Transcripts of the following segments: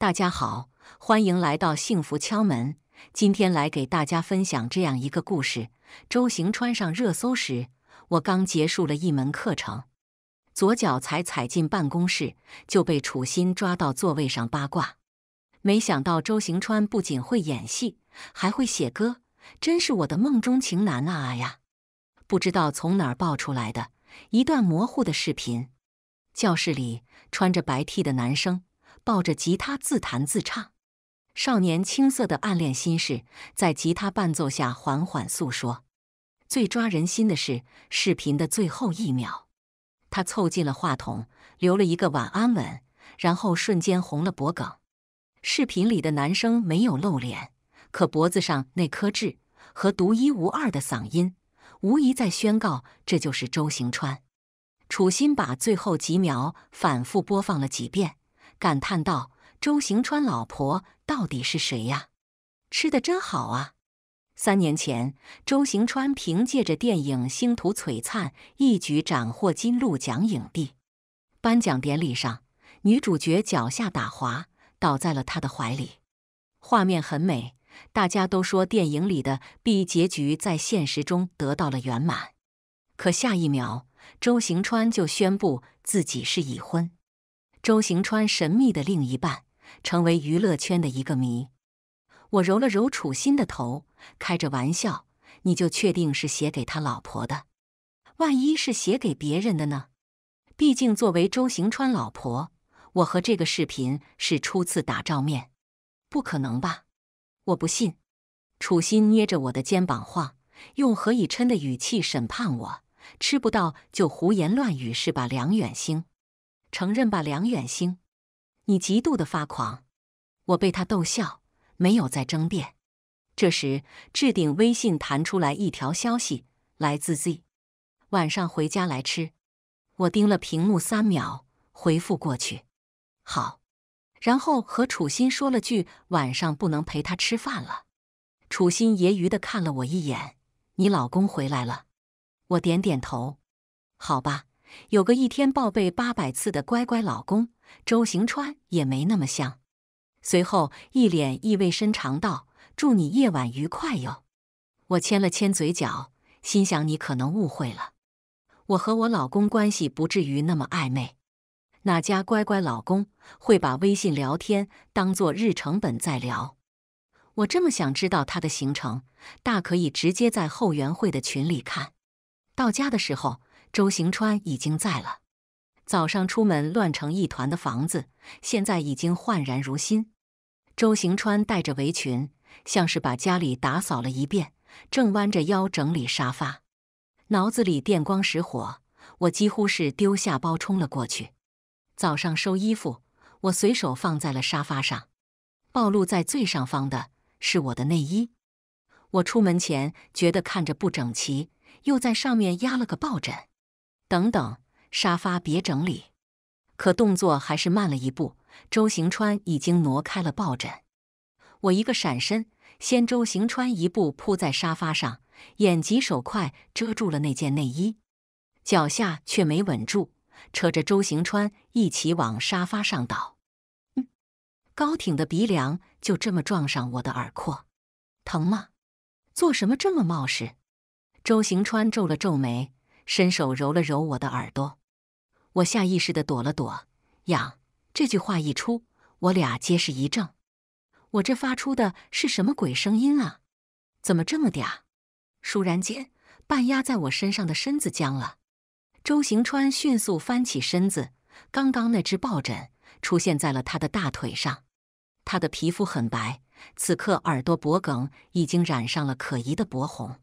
大家好，欢迎来到幸福敲门。今天来给大家分享这样一个故事：周行川上热搜时，我刚结束了一门课程，左脚才踩进办公室，就被楚心抓到座位上八卦。没想到周行川不仅会演戏，还会写歌，真是我的梦中情男啊呀！不知道从哪儿爆出来的一段模糊的视频，教室里穿着白 T 的男生。抱着吉他自弹自唱，少年青涩的暗恋心事在吉他伴奏下缓缓诉说。最抓人心的是视频的最后一秒，他凑近了话筒，留了一个晚安吻，然后瞬间红了脖梗。视频里的男生没有露脸，可脖子上那颗痣和独一无二的嗓音，无疑在宣告这就是周行川。楚心把最后几秒反复播放了几遍。感叹道：“周行川老婆到底是谁呀？吃的真好啊！三年前，周行川凭借着电影《星途璀璨》一举斩获金鹿奖影帝。颁奖典礼上，女主角脚下打滑，倒在了他的怀里，画面很美。大家都说电影里的 B 结局在现实中得到了圆满。可下一秒，周行川就宣布自己是已婚。”周行川神秘的另一半，成为娱乐圈的一个谜。我揉了揉楚心的头，开着玩笑：“你就确定是写给他老婆的？万一是写给别人的呢？毕竟作为周行川老婆，我和这个视频是初次打照面，不可能吧？我不信。”楚心捏着我的肩膀晃，用何以琛的语气审判我：“吃不到就胡言乱语是吧，梁远星？”承认吧，梁远星，你极度的发狂。我被他逗笑，没有再争辩。这时，置顶微信弹出来一条消息，来自 Z，晚上回家来吃。我盯了屏幕三秒，回复过去，好。然后和楚心说了句，晚上不能陪他吃饭了。楚心揶揄的看了我一眼：“你老公回来了。”我点点头，好吧。有个一天报备八百次的乖乖老公，周行川也没那么香。随后一脸意味深长道：“祝你夜晚愉快哟。”我牵了牵嘴角，心想你可能误会了，我和我老公关系不至于那么暧昧。哪家乖乖老公会把微信聊天当做日程本在聊？我这么想知道他的行程，大可以直接在后援会的群里看到家的时候。周行川已经在了。早上出门乱成一团的房子，现在已经焕然如新。周行川带着围裙，像是把家里打扫了一遍，正弯着腰整理沙发，脑子里电光石火。我几乎是丢下包冲了过去。早上收衣服，我随手放在了沙发上，暴露在最上方的是我的内衣。我出门前觉得看着不整齐，又在上面压了个抱枕。等等，沙发别整理，可动作还是慢了一步。周行川已经挪开了抱枕，我一个闪身，先周行川一步扑在沙发上，眼疾手快遮住了那件内衣，脚下却没稳住，扯着周行川一起往沙发上倒。嗯，高挺的鼻梁就这么撞上我的耳廓，疼吗？做什么这么冒失？周行川皱了皱眉。伸手揉了揉我的耳朵，我下意识的躲了躲。呀，这句话一出，我俩皆是一怔。我这发出的是什么鬼声音啊？怎么这么嗲？倏然间，半压在我身上的身子僵了。周行川迅速翻起身子，刚刚那只抱枕出现在了他的大腿上。他的皮肤很白，此刻耳朵、脖梗已经染上了可疑的薄红。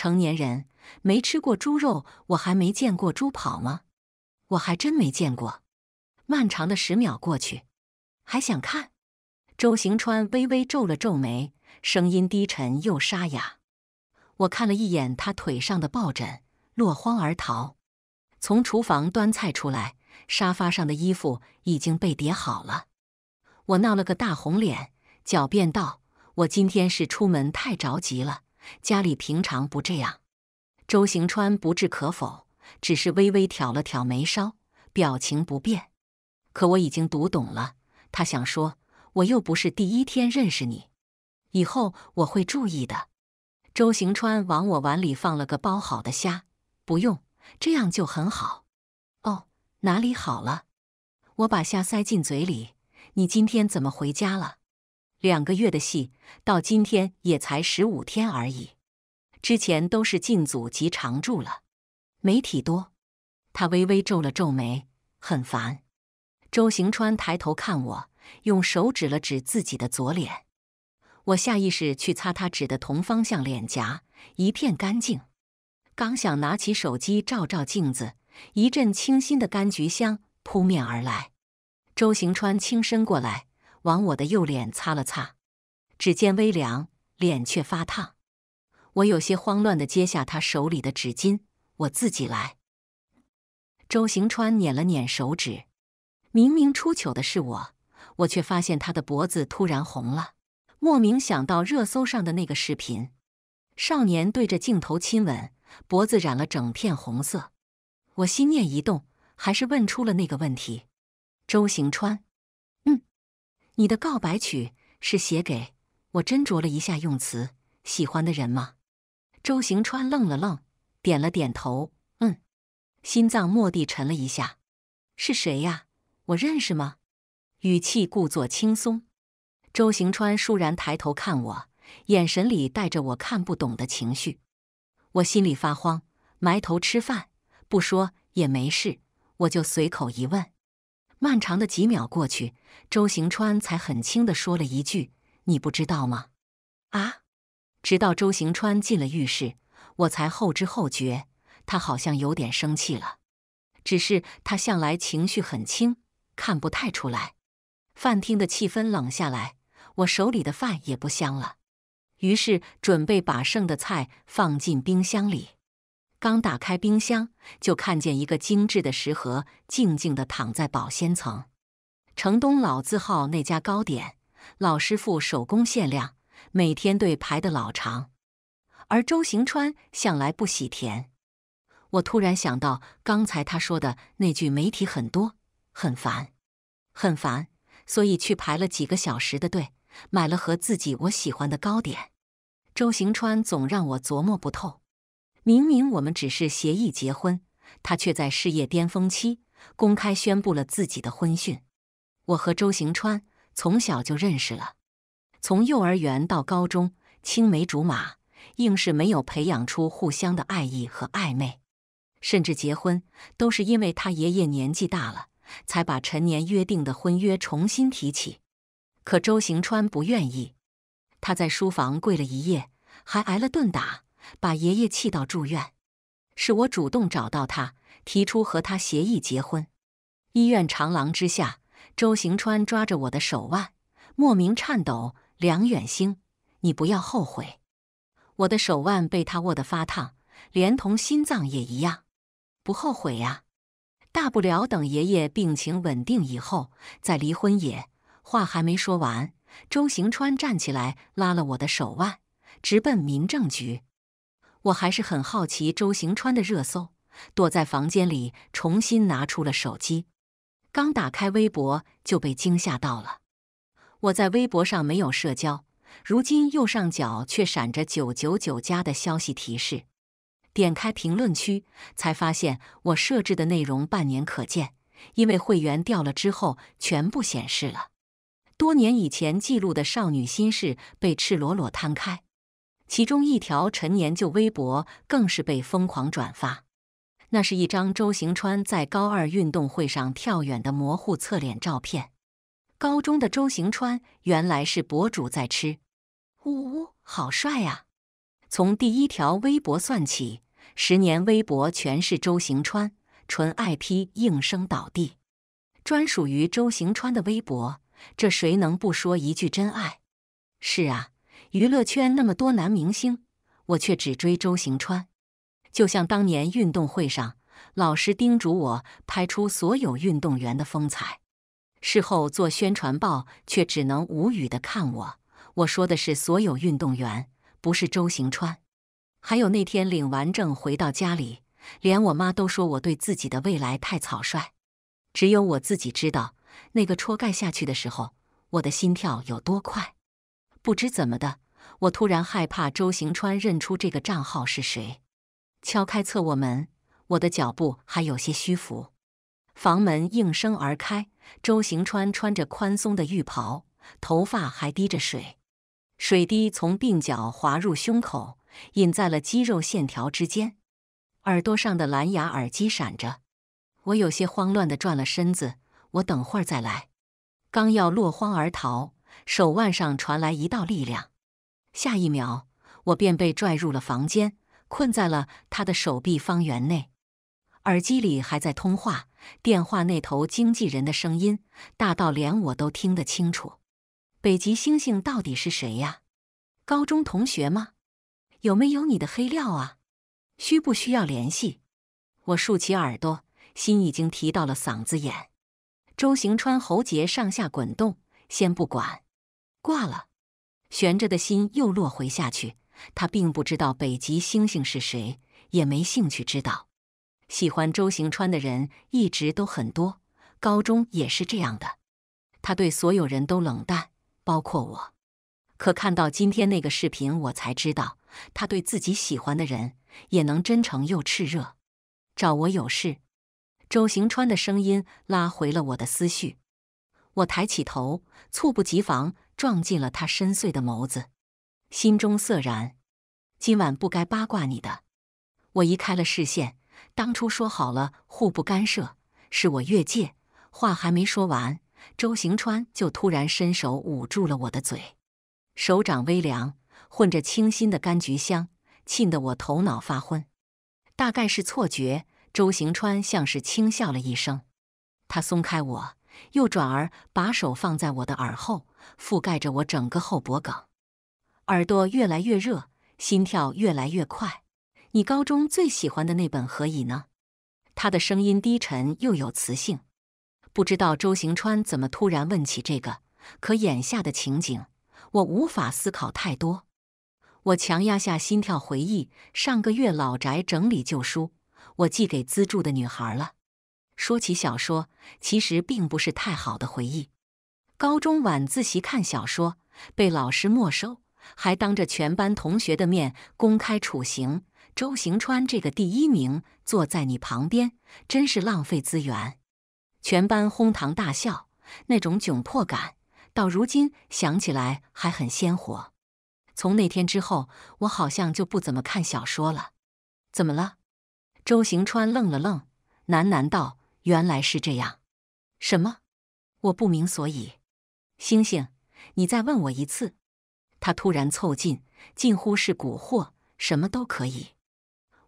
成年人没吃过猪肉，我还没见过猪跑吗？我还真没见过。漫长的十秒过去，还想看？周行川微微皱了皱眉，声音低沉又沙哑。我看了一眼他腿上的抱枕，落荒而逃。从厨房端菜出来，沙发上的衣服已经被叠好了。我闹了个大红脸，狡辩道：“我今天是出门太着急了。”家里平常不这样，周行川不置可否，只是微微挑了挑眉梢，表情不变。可我已经读懂了，他想说，我又不是第一天认识你，以后我会注意的。周行川往我碗里放了个包好的虾，不用，这样就很好。哦，哪里好了？我把虾塞进嘴里。你今天怎么回家了？两个月的戏到今天也才十五天而已，之前都是进组及常驻了，媒体多，他微微皱了皱眉，很烦。周行川抬头看我，用手指了指自己的左脸，我下意识去擦他指的同方向脸颊，一片干净。刚想拿起手机照照镜子，一阵清新的柑橘香扑面而来。周行川轻伸过来。往我的右脸擦了擦，指尖微凉，脸却发烫。我有些慌乱地接下他手里的纸巾，我自己来。周行川捻了捻手指，明明出糗的是我，我却发现他的脖子突然红了，莫名想到热搜上的那个视频：少年对着镜头亲吻，脖子染了整片红色。我心念一动，还是问出了那个问题：周行川。你的告白曲是写给我斟酌了一下用词喜欢的人吗？周行川愣了愣，点了点头，嗯。心脏蓦地沉了一下，是谁呀？我认识吗？语气故作轻松。周行川倏然抬头看我，眼神里带着我看不懂的情绪。我心里发慌，埋头吃饭，不说也没事，我就随口一问。漫长的几秒过去，周行川才很轻的说了一句：“你不知道吗？”啊！直到周行川进了浴室，我才后知后觉，他好像有点生气了。只是他向来情绪很轻，看不太出来。饭厅的气氛冷下来，我手里的饭也不香了，于是准备把剩的菜放进冰箱里。刚打开冰箱，就看见一个精致的食盒静静地躺在保鲜层。城东老字号那家糕点，老师傅手工限量，每天队排的老长。而周行川向来不喜甜。我突然想到刚才他说的那句“媒体很多，很烦，很烦”，所以去排了几个小时的队，买了盒自己我喜欢的糕点。周行川总让我琢磨不透。明明我们只是协议结婚，他却在事业巅峰期公开宣布了自己的婚讯。我和周行川从小就认识了，从幼儿园到高中，青梅竹马，硬是没有培养出互相的爱意和暧昧。甚至结婚都是因为他爷爷年纪大了，才把陈年约定的婚约重新提起。可周行川不愿意，他在书房跪了一夜，还挨了顿打。把爷爷气到住院，是我主动找到他，提出和他协议结婚。医院长廊之下，周行川抓着我的手腕，莫名颤抖。梁远星，你不要后悔。我的手腕被他握得发烫，连同心脏也一样。不后悔呀，大不了等爷爷病情稳定以后再离婚也。话还没说完，周行川站起来拉了我的手腕，直奔民政局。我还是很好奇周行川的热搜，躲在房间里重新拿出了手机。刚打开微博就被惊吓到了。我在微博上没有社交，如今右上角却闪着九九九加的消息提示。点开评论区，才发现我设置的内容半年可见，因为会员掉了之后全部显示了。多年以前记录的少女心事被赤裸裸摊开。其中一条陈年旧微博更是被疯狂转发，那是一张周行川在高二运动会上跳远的模糊侧脸照片。高中的周行川原来是博主在吃，呜呜，好帅呀！从第一条微博算起，十年微博全是周行川，纯 IP 应声倒地。专属于周行川的微博，这谁能不说一句真爱？是啊。娱乐圈那么多男明星，我却只追周行川。就像当年运动会上，老师叮嘱我拍出所有运动员的风采，事后做宣传报却只能无语的看我。我说的是所有运动员，不是周行川。还有那天领完证回到家里，连我妈都说我对自己的未来太草率。只有我自己知道，那个戳盖下去的时候，我的心跳有多快。不知怎么的，我突然害怕周行川认出这个账号是谁。敲开侧卧门，我的脚步还有些虚浮。房门应声而开，周行川穿着宽松的浴袍，头发还滴着水，水滴从鬓角滑入胸口，隐在了肌肉线条之间。耳朵上的蓝牙耳机闪着，我有些慌乱的转了身子。我等会儿再来。刚要落荒而逃。手腕上传来一道力量，下一秒我便被拽入了房间，困在了他的手臂方圆内。耳机里还在通话，电话那头经纪人的声音大到连我都听得清楚。北极星星到底是谁呀？高中同学吗？有没有你的黑料啊？需不需要联系？我竖起耳朵，心已经提到了嗓子眼。周行川喉结上下滚动，先不管。挂了，悬着的心又落回下去。他并不知道北极星星是谁，也没兴趣知道。喜欢周行川的人一直都很多，高中也是这样的。他对所有人都冷淡，包括我。可看到今天那个视频，我才知道他对自己喜欢的人也能真诚又炽热。找我有事？周行川的声音拉回了我的思绪。我抬起头，猝不及防。撞进了他深邃的眸子，心中涩然。今晚不该八卦你的。我移开了视线，当初说好了互不干涉，是我越界。话还没说完，周行川就突然伸手捂住了我的嘴，手掌微凉，混着清新的柑橘香，沁得我头脑发昏。大概是错觉，周行川像是轻笑了一声，他松开我。又转而把手放在我的耳后，覆盖着我整个后脖梗，耳朵越来越热，心跳越来越快。你高中最喜欢的那本何以呢？他的声音低沉又有磁性，不知道周行川怎么突然问起这个。可眼下的情景，我无法思考太多。我强压下心跳，回忆上个月老宅整理旧书，我寄给资助的女孩了。说起小说，其实并不是太好的回忆。高中晚自习看小说，被老师没收，还当着全班同学的面公开处刑。周行川这个第一名坐在你旁边，真是浪费资源。全班哄堂大笑，那种窘迫感到如今想起来还很鲜活。从那天之后，我好像就不怎么看小说了。怎么了？周行川愣了愣，喃喃道。原来是这样，什么？我不明所以。星星，你再问我一次。他突然凑近，近乎是蛊惑，什么都可以。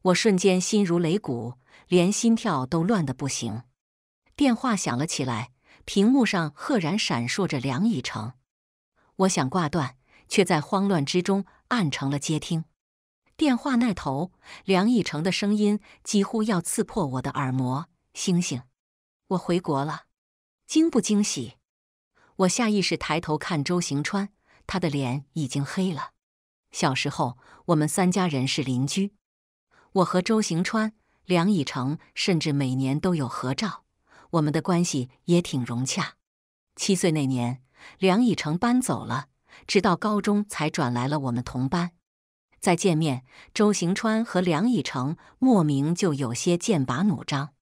我瞬间心如擂鼓，连心跳都乱得不行。电话响了起来，屏幕上赫然闪烁着梁以诚。我想挂断，却在慌乱之中按成了接听。电话那头，梁以诚的声音几乎要刺破我的耳膜。星星，我回国了，惊不惊喜？我下意识抬头看周行川，他的脸已经黑了。小时候，我们三家人是邻居，我和周行川、梁以诚甚至每年都有合照，我们的关系也挺融洽。七岁那年，梁以诚搬走了，直到高中才转来了我们同班。再见面，周行川和梁以诚莫名就有些剑拔弩张。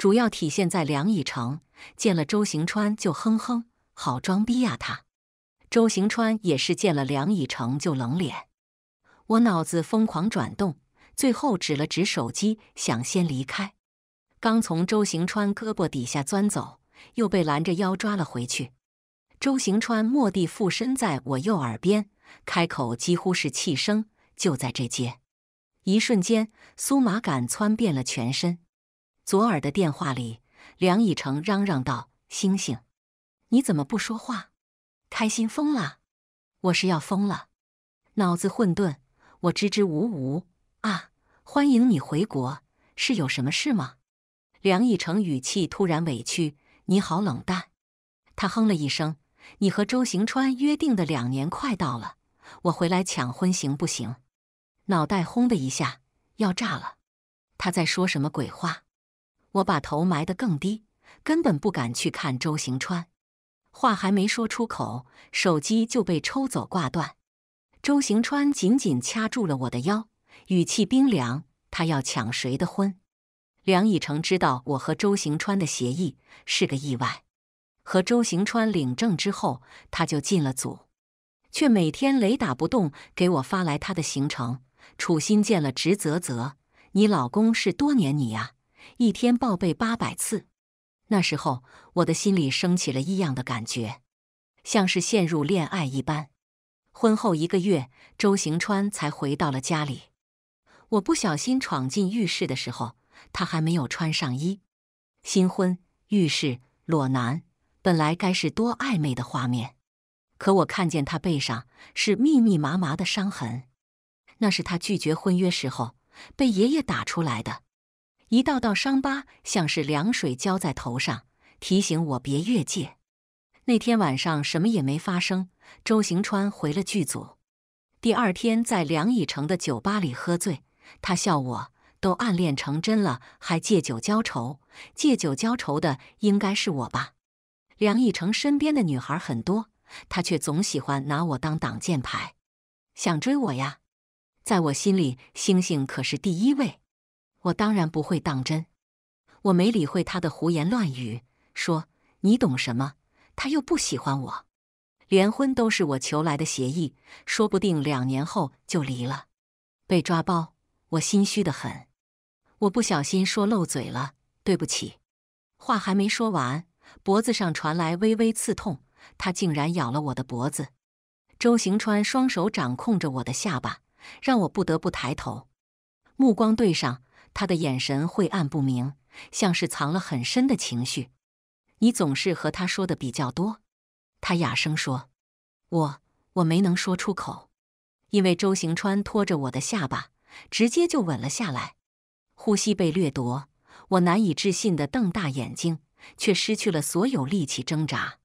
主要体现在梁以诚见了周行川就哼哼，好装逼呀他。周行川也是见了梁以诚就冷脸。我脑子疯狂转动，最后指了指手机，想先离开。刚从周行川胳膊底下钻走，又被拦着腰抓了回去。周行川蓦地附身在我右耳边，开口几乎是气声：“就在这街。”一瞬间，酥麻感窜遍了全身。左耳的电话里，梁以成嚷嚷道：“星星，你怎么不说话？开心疯了，我是要疯了，脑子混沌，我支支吾吾啊！欢迎你回国，是有什么事吗？”梁以成语气突然委屈：“你好冷淡。”他哼了一声：“你和周行川约定的两年快到了，我回来抢婚行不行？”脑袋轰的一下要炸了，他在说什么鬼话？我把头埋得更低，根本不敢去看周行川。话还没说出口，手机就被抽走挂断。周行川紧紧掐住了我的腰，语气冰凉：“他要抢谁的婚？”梁以成知道我和周行川的协议是个意外。和周行川领证之后，他就进了组，却每天雷打不动给我发来他的行程。楚心见了直啧啧：“你老公是多黏你呀！”一天报备八百次，那时候我的心里升起了异样的感觉，像是陷入恋爱一般。婚后一个月，周行川才回到了家里。我不小心闯进浴室的时候，他还没有穿上衣。新婚浴室裸男，本来该是多暧昧的画面，可我看见他背上是密密麻麻的伤痕，那是他拒绝婚约时候被爷爷打出来的。一道道伤疤像是凉水浇在头上，提醒我别越界。那天晚上什么也没发生，周行川回了剧组。第二天在梁以诚的酒吧里喝醉，他笑我都暗恋成真了还借酒浇愁，借酒浇愁的应该是我吧。梁以诚身边的女孩很多，他却总喜欢拿我当挡箭牌，想追我呀。在我心里，星星可是第一位。我当然不会当真，我没理会他的胡言乱语，说你懂什么？他又不喜欢我，连婚都是我求来的协议，说不定两年后就离了。被抓包，我心虚的很，我不小心说漏嘴了，对不起。话还没说完，脖子上传来微微刺痛，他竟然咬了我的脖子。周行川双手掌控着我的下巴，让我不得不抬头，目光对上。他的眼神晦暗不明，像是藏了很深的情绪。你总是和他说的比较多。他哑声说：“我……我没能说出口，因为周行川拖着我的下巴，直接就吻了下来，呼吸被掠夺。我难以置信的瞪大眼睛，却失去了所有力气挣扎。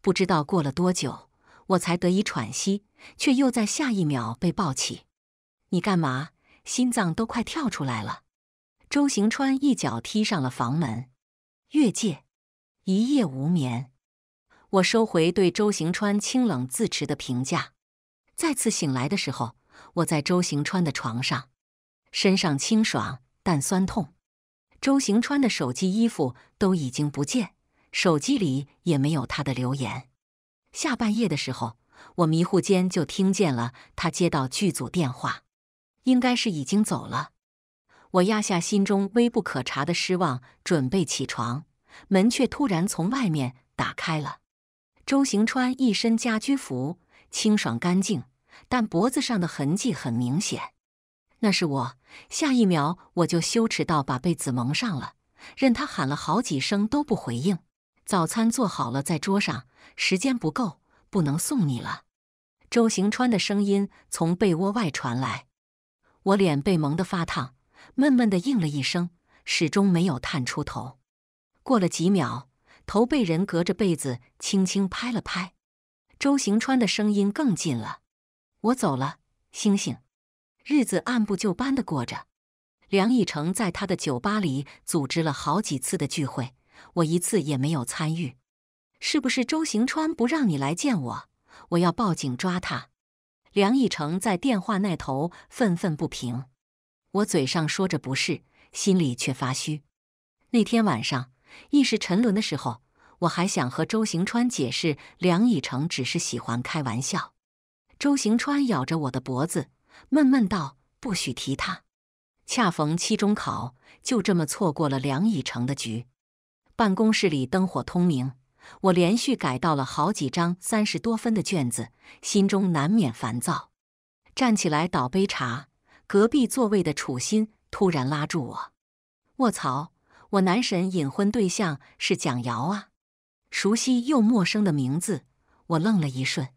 不知道过了多久，我才得以喘息，却又在下一秒被抱起。你干嘛？心脏都快跳出来了！”周行川一脚踢上了房门，越界。一夜无眠，我收回对周行川清冷自持的评价。再次醒来的时候，我在周行川的床上，身上清爽但酸痛。周行川的手机、衣服都已经不见，手机里也没有他的留言。下半夜的时候，我迷糊间就听见了他接到剧组电话，应该是已经走了。我压下心中微不可察的失望，准备起床，门却突然从外面打开了。周行川一身家居服，清爽干净，但脖子上的痕迹很明显。那是我。下一秒，我就羞耻到把被子蒙上了，任他喊了好几声都不回应。早餐做好了，在桌上，时间不够，不能送你了。周行川的声音从被窝外传来，我脸被蒙得发烫。闷闷的应了一声，始终没有探出头。过了几秒，头被人隔着被子轻轻拍了拍，周行川的声音更近了：“我走了，星星。”日子按部就班的过着。梁以成在他的酒吧里组织了好几次的聚会，我一次也没有参与。是不是周行川不让你来见我？我要报警抓他！梁以成在电话那头愤愤不平。我嘴上说着不是，心里却发虚。那天晚上意识沉沦的时候，我还想和周行川解释，梁以诚只是喜欢开玩笑。周行川咬着我的脖子，闷闷道：“不许提他。”恰逢期中考，就这么错过了梁以诚的局。办公室里灯火通明，我连续改到了好几张三十多分的卷子，心中难免烦躁，站起来倒杯茶。隔壁座位的楚心突然拉住我，卧槽！我男神隐婚对象是蒋瑶啊！熟悉又陌生的名字，我愣了一瞬。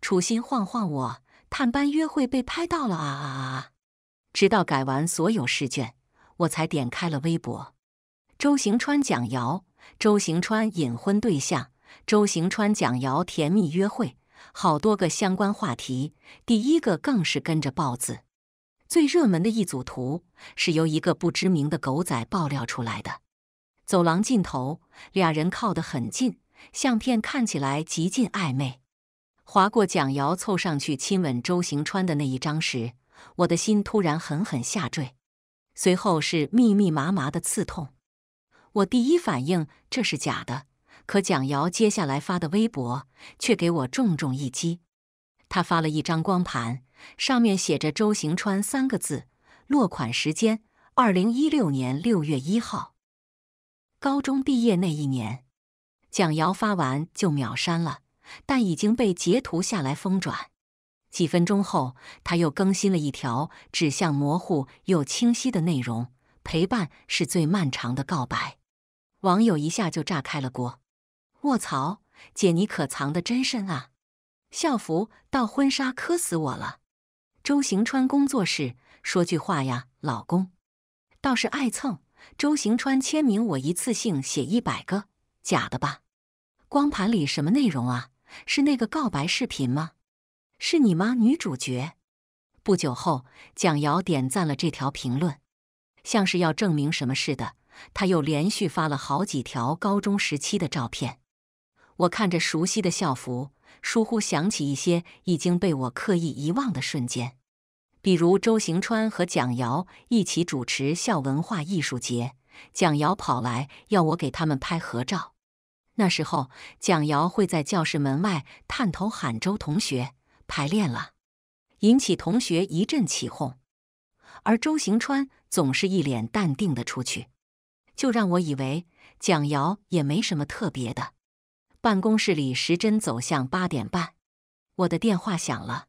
楚心晃晃我，探班约会被拍到了啊啊啊！直到改完所有试卷，我才点开了微博。周行川、蒋瑶，周行川隐婚对象，周行川蒋瑶甜蜜约会，好多个相关话题，第一个更是跟着豹子。最热门的一组图是由一个不知名的狗仔爆料出来的。走廊尽头，俩人靠得很近，相片看起来极尽暧昧。划过蒋瑶凑上去亲吻周行川的那一张时，我的心突然狠狠下坠，随后是密密麻麻的刺痛。我第一反应这是假的，可蒋瑶接下来发的微博却给我重重一击。他发了一张光盘。上面写着“周行川”三个字，落款时间二零一六年六月一号，高中毕业那一年。蒋瑶发完就秒删了，但已经被截图下来疯转。几分钟后，他又更新了一条指向模糊又清晰的内容：“陪伴是最漫长的告白。”网友一下就炸开了锅：“卧槽，姐你可藏的真深啊！校服到婚纱，磕死我了！”周行川工作室，说句话呀，老公，倒是爱蹭周行川签名，我一次性写一百个，假的吧？光盘里什么内容啊？是那个告白视频吗？是你吗，女主角？不久后，蒋瑶点赞了这条评论，像是要证明什么似的，他又连续发了好几条高中时期的照片。我看着熟悉的校服，疏忽想起一些已经被我刻意遗忘的瞬间。比如周行川和蒋瑶一起主持校文化艺术节，蒋瑶跑来要我给他们拍合照。那时候，蒋瑶会在教室门外探头喊：“周同学，排练了！”引起同学一阵起哄。而周行川总是一脸淡定的出去，就让我以为蒋瑶也没什么特别的。办公室里时针走向八点半，我的电话响了，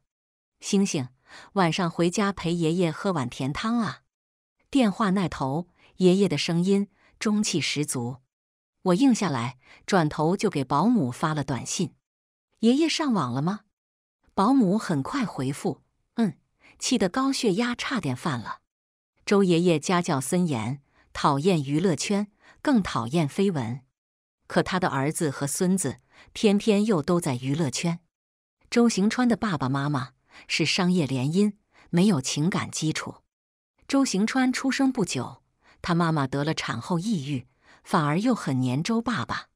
星星。晚上回家陪爷爷喝碗甜汤啊！电话那头，爷爷的声音中气十足。我应下来，转头就给保姆发了短信：“爷爷上网了吗？”保姆很快回复：“嗯。”气得高血压差点犯了。周爷爷家教森严，讨厌娱乐圈，更讨厌绯闻。可他的儿子和孙子，偏偏又都在娱乐圈。周行川的爸爸妈妈。是商业联姻，没有情感基础。周行川出生不久，他妈妈得了产后抑郁，反而又很黏周爸爸。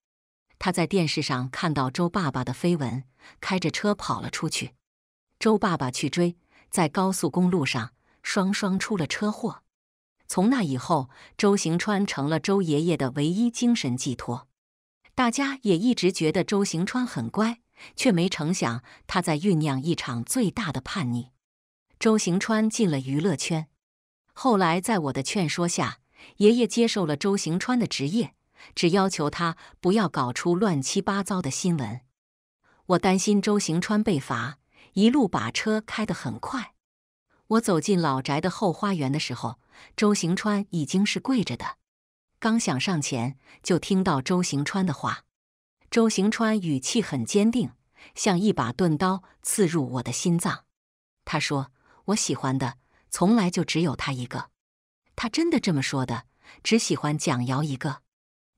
他在电视上看到周爸爸的绯闻，开着车跑了出去。周爸爸去追，在高速公路上双双出了车祸。从那以后，周行川成了周爷爷的唯一精神寄托。大家也一直觉得周行川很乖。却没成想，他在酝酿一场最大的叛逆。周行川进了娱乐圈，后来在我的劝说下，爷爷接受了周行川的职业，只要求他不要搞出乱七八糟的新闻。我担心周行川被罚，一路把车开得很快。我走进老宅的后花园的时候，周行川已经是跪着的。刚想上前，就听到周行川的话。周行川语气很坚定，像一把钝刀刺入我的心脏。他说：“我喜欢的从来就只有他一个。”他真的这么说的，只喜欢蒋瑶一个。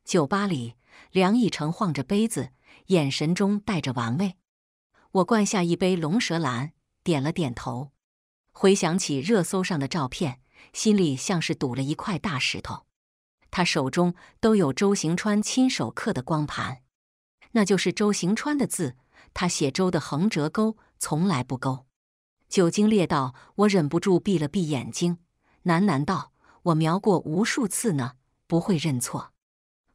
酒吧里，梁以成晃着杯子，眼神中带着玩味。我灌下一杯龙舌兰，点了点头。回想起热搜上的照片，心里像是堵了一块大石头。他手中都有周行川亲手刻的光盘。那就是周行川的字，他写周的横折钩从来不勾。酒精烈到我忍不住闭了闭眼睛，喃喃道：“我瞄过无数次呢，不会认错。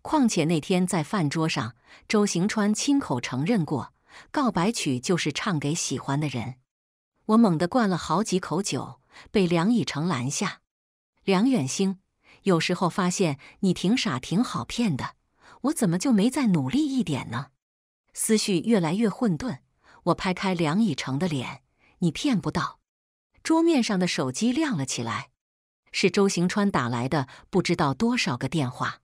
况且那天在饭桌上，周行川亲口承认过，告白曲就是唱给喜欢的人。”我猛地灌了好几口酒，被梁以诚拦下。梁远兴，有时候发现你挺傻，挺好骗的。我怎么就没再努力一点呢？思绪越来越混沌，我拍开梁以诚的脸。你骗不到。桌面上的手机亮了起来，是周行川打来的，不知道多少个电话。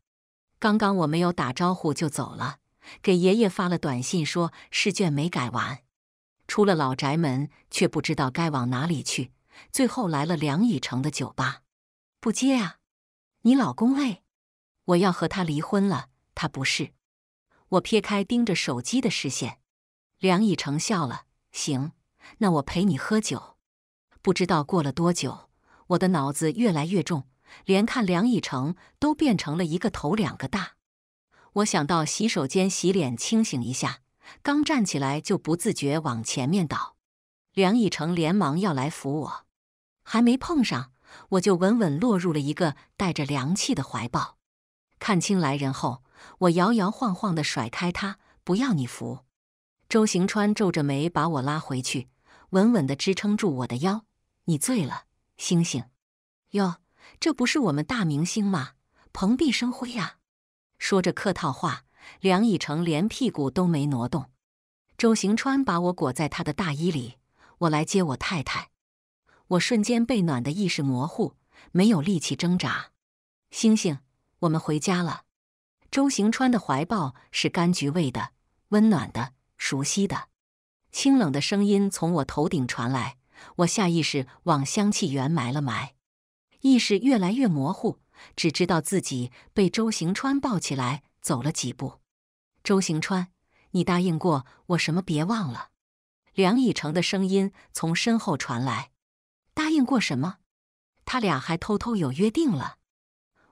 刚刚我没有打招呼就走了，给爷爷发了短信说试卷没改完。出了老宅门，却不知道该往哪里去。最后来了梁以诚的酒吧，不接啊！你老公累，我要和他离婚了。他不是，我撇开盯着手机的视线，梁以成笑了。行，那我陪你喝酒。不知道过了多久，我的脑子越来越重，连看梁以成都变成了一个头两个大。我想到洗手间洗脸清醒一下，刚站起来就不自觉往前面倒，梁以成连忙要来扶我，还没碰上，我就稳稳落入了一个带着凉气的怀抱。看清来人后。我摇摇晃晃地甩开他，不要你扶。周行川皱着眉把我拉回去，稳稳地支撑住我的腰。你醉了，星星。哟，这不是我们大明星吗？蓬荜生辉呀。说着客套话，梁以成连屁股都没挪动。周行川把我裹在他的大衣里。我来接我太太。我瞬间被暖的意识模糊，没有力气挣扎。星星，我们回家了。周行川的怀抱是柑橘味的，温暖的，熟悉的。清冷的声音从我头顶传来，我下意识往香气源埋了埋，意识越来越模糊，只知道自己被周行川抱起来走了几步。周行川，你答应过我什么？别忘了。梁以诚的声音从身后传来：“答应过什么？”他俩还偷偷有约定了。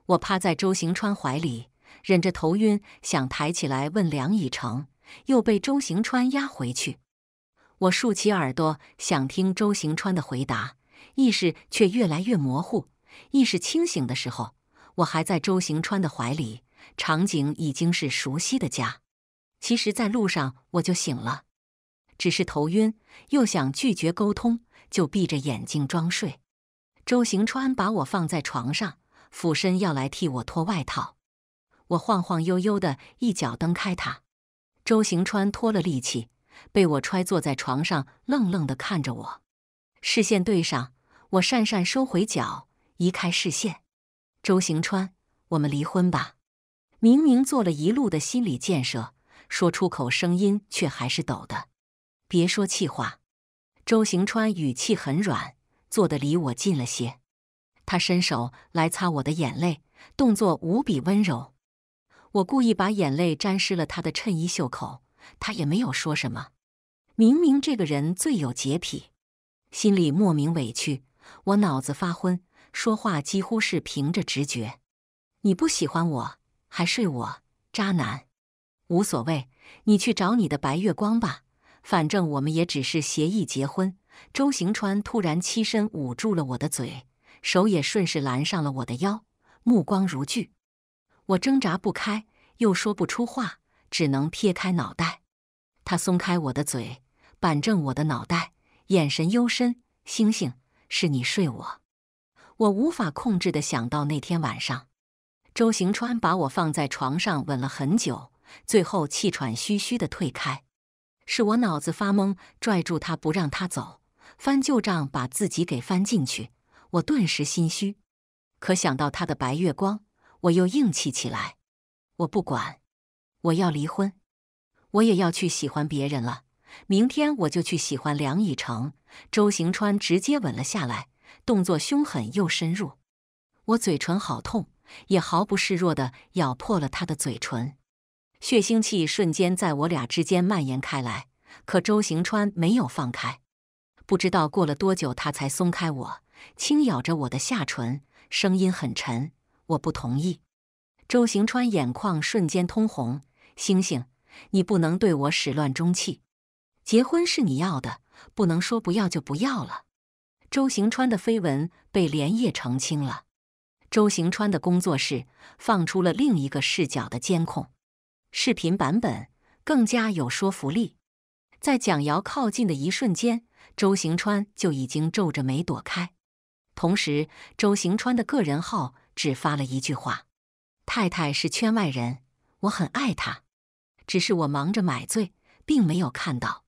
我趴在周行川怀里。忍着头晕，想抬起来问梁以诚，又被周行川压回去。我竖起耳朵想听周行川的回答，意识却越来越模糊。意识清醒的时候，我还在周行川的怀里，场景已经是熟悉的家。其实，在路上我就醒了，只是头晕，又想拒绝沟通，就闭着眼睛装睡。周行川把我放在床上，俯身要来替我脱外套。我晃晃悠悠的一脚蹬开他，周行川脱了力气，被我揣坐在床上，愣愣的看着我，视线对上，我讪讪收回脚，移开视线。周行川，我们离婚吧。明明做了一路的心理建设，说出口声音却还是抖的。别说气话。周行川语气很软，坐得离我近了些，他伸手来擦我的眼泪，动作无比温柔。我故意把眼泪沾湿了他的衬衣袖口，他也没有说什么。明明这个人最有洁癖，心里莫名委屈。我脑子发昏，说话几乎是凭着直觉。你不喜欢我还睡我，渣男，无所谓，你去找你的白月光吧。反正我们也只是协议结婚。周行川突然栖身捂住了我的嘴，手也顺势拦上了我的腰，目光如炬。我挣扎不开。又说不出话，只能撇开脑袋。他松开我的嘴，板正我的脑袋，眼神幽深。星星，是你睡我？我无法控制的想到那天晚上，周行川把我放在床上吻了很久，最后气喘吁吁的退开。是我脑子发懵，拽住他不让他走，翻旧账把自己给翻进去。我顿时心虚，可想到他的白月光，我又硬气起来。我不管，我要离婚，我也要去喜欢别人了。明天我就去喜欢梁以成。周行川直接吻了下来，动作凶狠又深入。我嘴唇好痛，也毫不示弱的咬破了他的嘴唇，血腥气瞬间在我俩之间蔓延开来。可周行川没有放开，不知道过了多久，他才松开我，轻咬着我的下唇，声音很沉。我不同意。周行川眼眶瞬间通红，星星，你不能对我始乱终弃。结婚是你要的，不能说不要就不要了。周行川的绯闻被连夜澄清了。周行川的工作室放出了另一个视角的监控视频版本，更加有说服力。在蒋瑶靠近的一瞬间，周行川就已经皱着眉躲开。同时，周行川的个人号只发了一句话。太太是圈外人，我很爱她，只是我忙着买醉，并没有看到。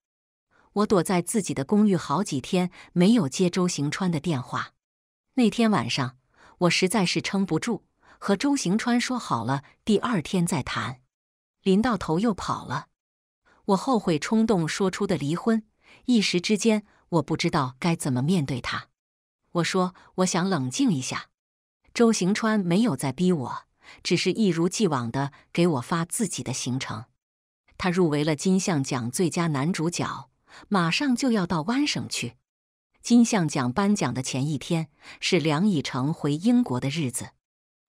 我躲在自己的公寓好几天，没有接周行川的电话。那天晚上，我实在是撑不住，和周行川说好了第二天再谈，临到头又跑了。我后悔冲动说出的离婚，一时之间我不知道该怎么面对他。我说我想冷静一下，周行川没有再逼我。只是一如既往的给我发自己的行程。他入围了金像奖最佳男主角，马上就要到湾省去。金像奖颁奖的前一天是梁以诚回英国的日子。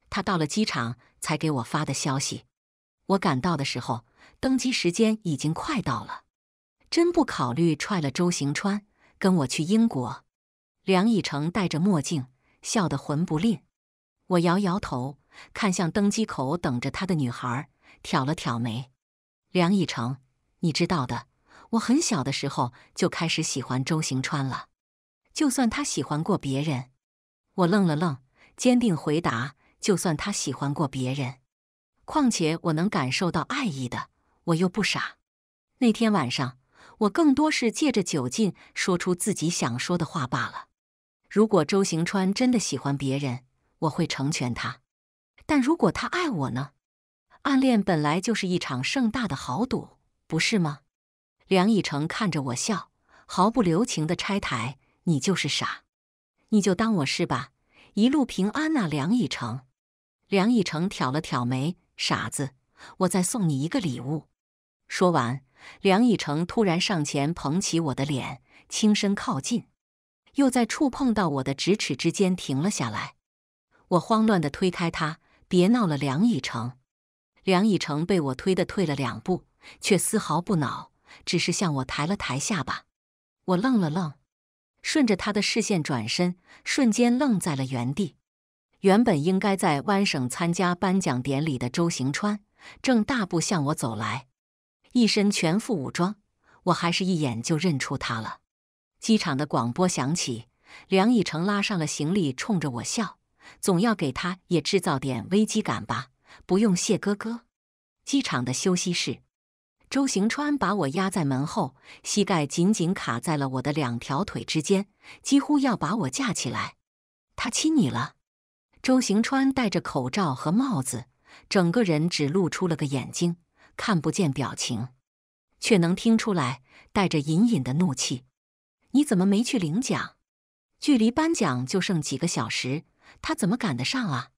他到了机场才给我发的消息。我赶到的时候，登机时间已经快到了。真不考虑踹了周行川，跟我去英国。梁以诚戴着墨镜，笑得魂不吝。我摇摇头。看向登机口等着他的女孩，挑了挑眉。梁以成，你知道的，我很小的时候就开始喜欢周行川了。就算他喜欢过别人，我愣了愣，坚定回答：就算他喜欢过别人，况且我能感受到爱意的，我又不傻。那天晚上，我更多是借着酒劲说出自己想说的话罢了。如果周行川真的喜欢别人，我会成全他。但如果他爱我呢？暗恋本来就是一场盛大的豪赌，不是吗？梁以诚看着我笑，毫不留情的拆台：“你就是傻，你就当我是吧，一路平安啊！”梁以诚。”梁以诚挑了挑眉：“傻子，我再送你一个礼物。”说完，梁以诚突然上前捧起我的脸，轻身靠近，又在触碰到我的咫尺之间停了下来。我慌乱的推开他。别闹了，梁以诚。梁以诚被我推的退了两步，却丝毫不恼，只是向我抬了抬下巴。我愣了愣，顺着他的视线转身，瞬间愣在了原地。原本应该在湾省参加颁奖典礼的周行川，正大步向我走来，一身全副武装，我还是一眼就认出他了。机场的广播响起，梁以诚拉上了行李，冲着我笑。总要给他也制造点危机感吧。不用谢哥哥。机场的休息室，周行川把我压在门后，膝盖紧紧卡在了我的两条腿之间，几乎要把我架起来。他亲你了。周行川戴着口罩和帽子，整个人只露出了个眼睛，看不见表情，却能听出来带着隐隐的怒气。你怎么没去领奖？距离颁奖就剩几个小时。他怎么赶得上啊？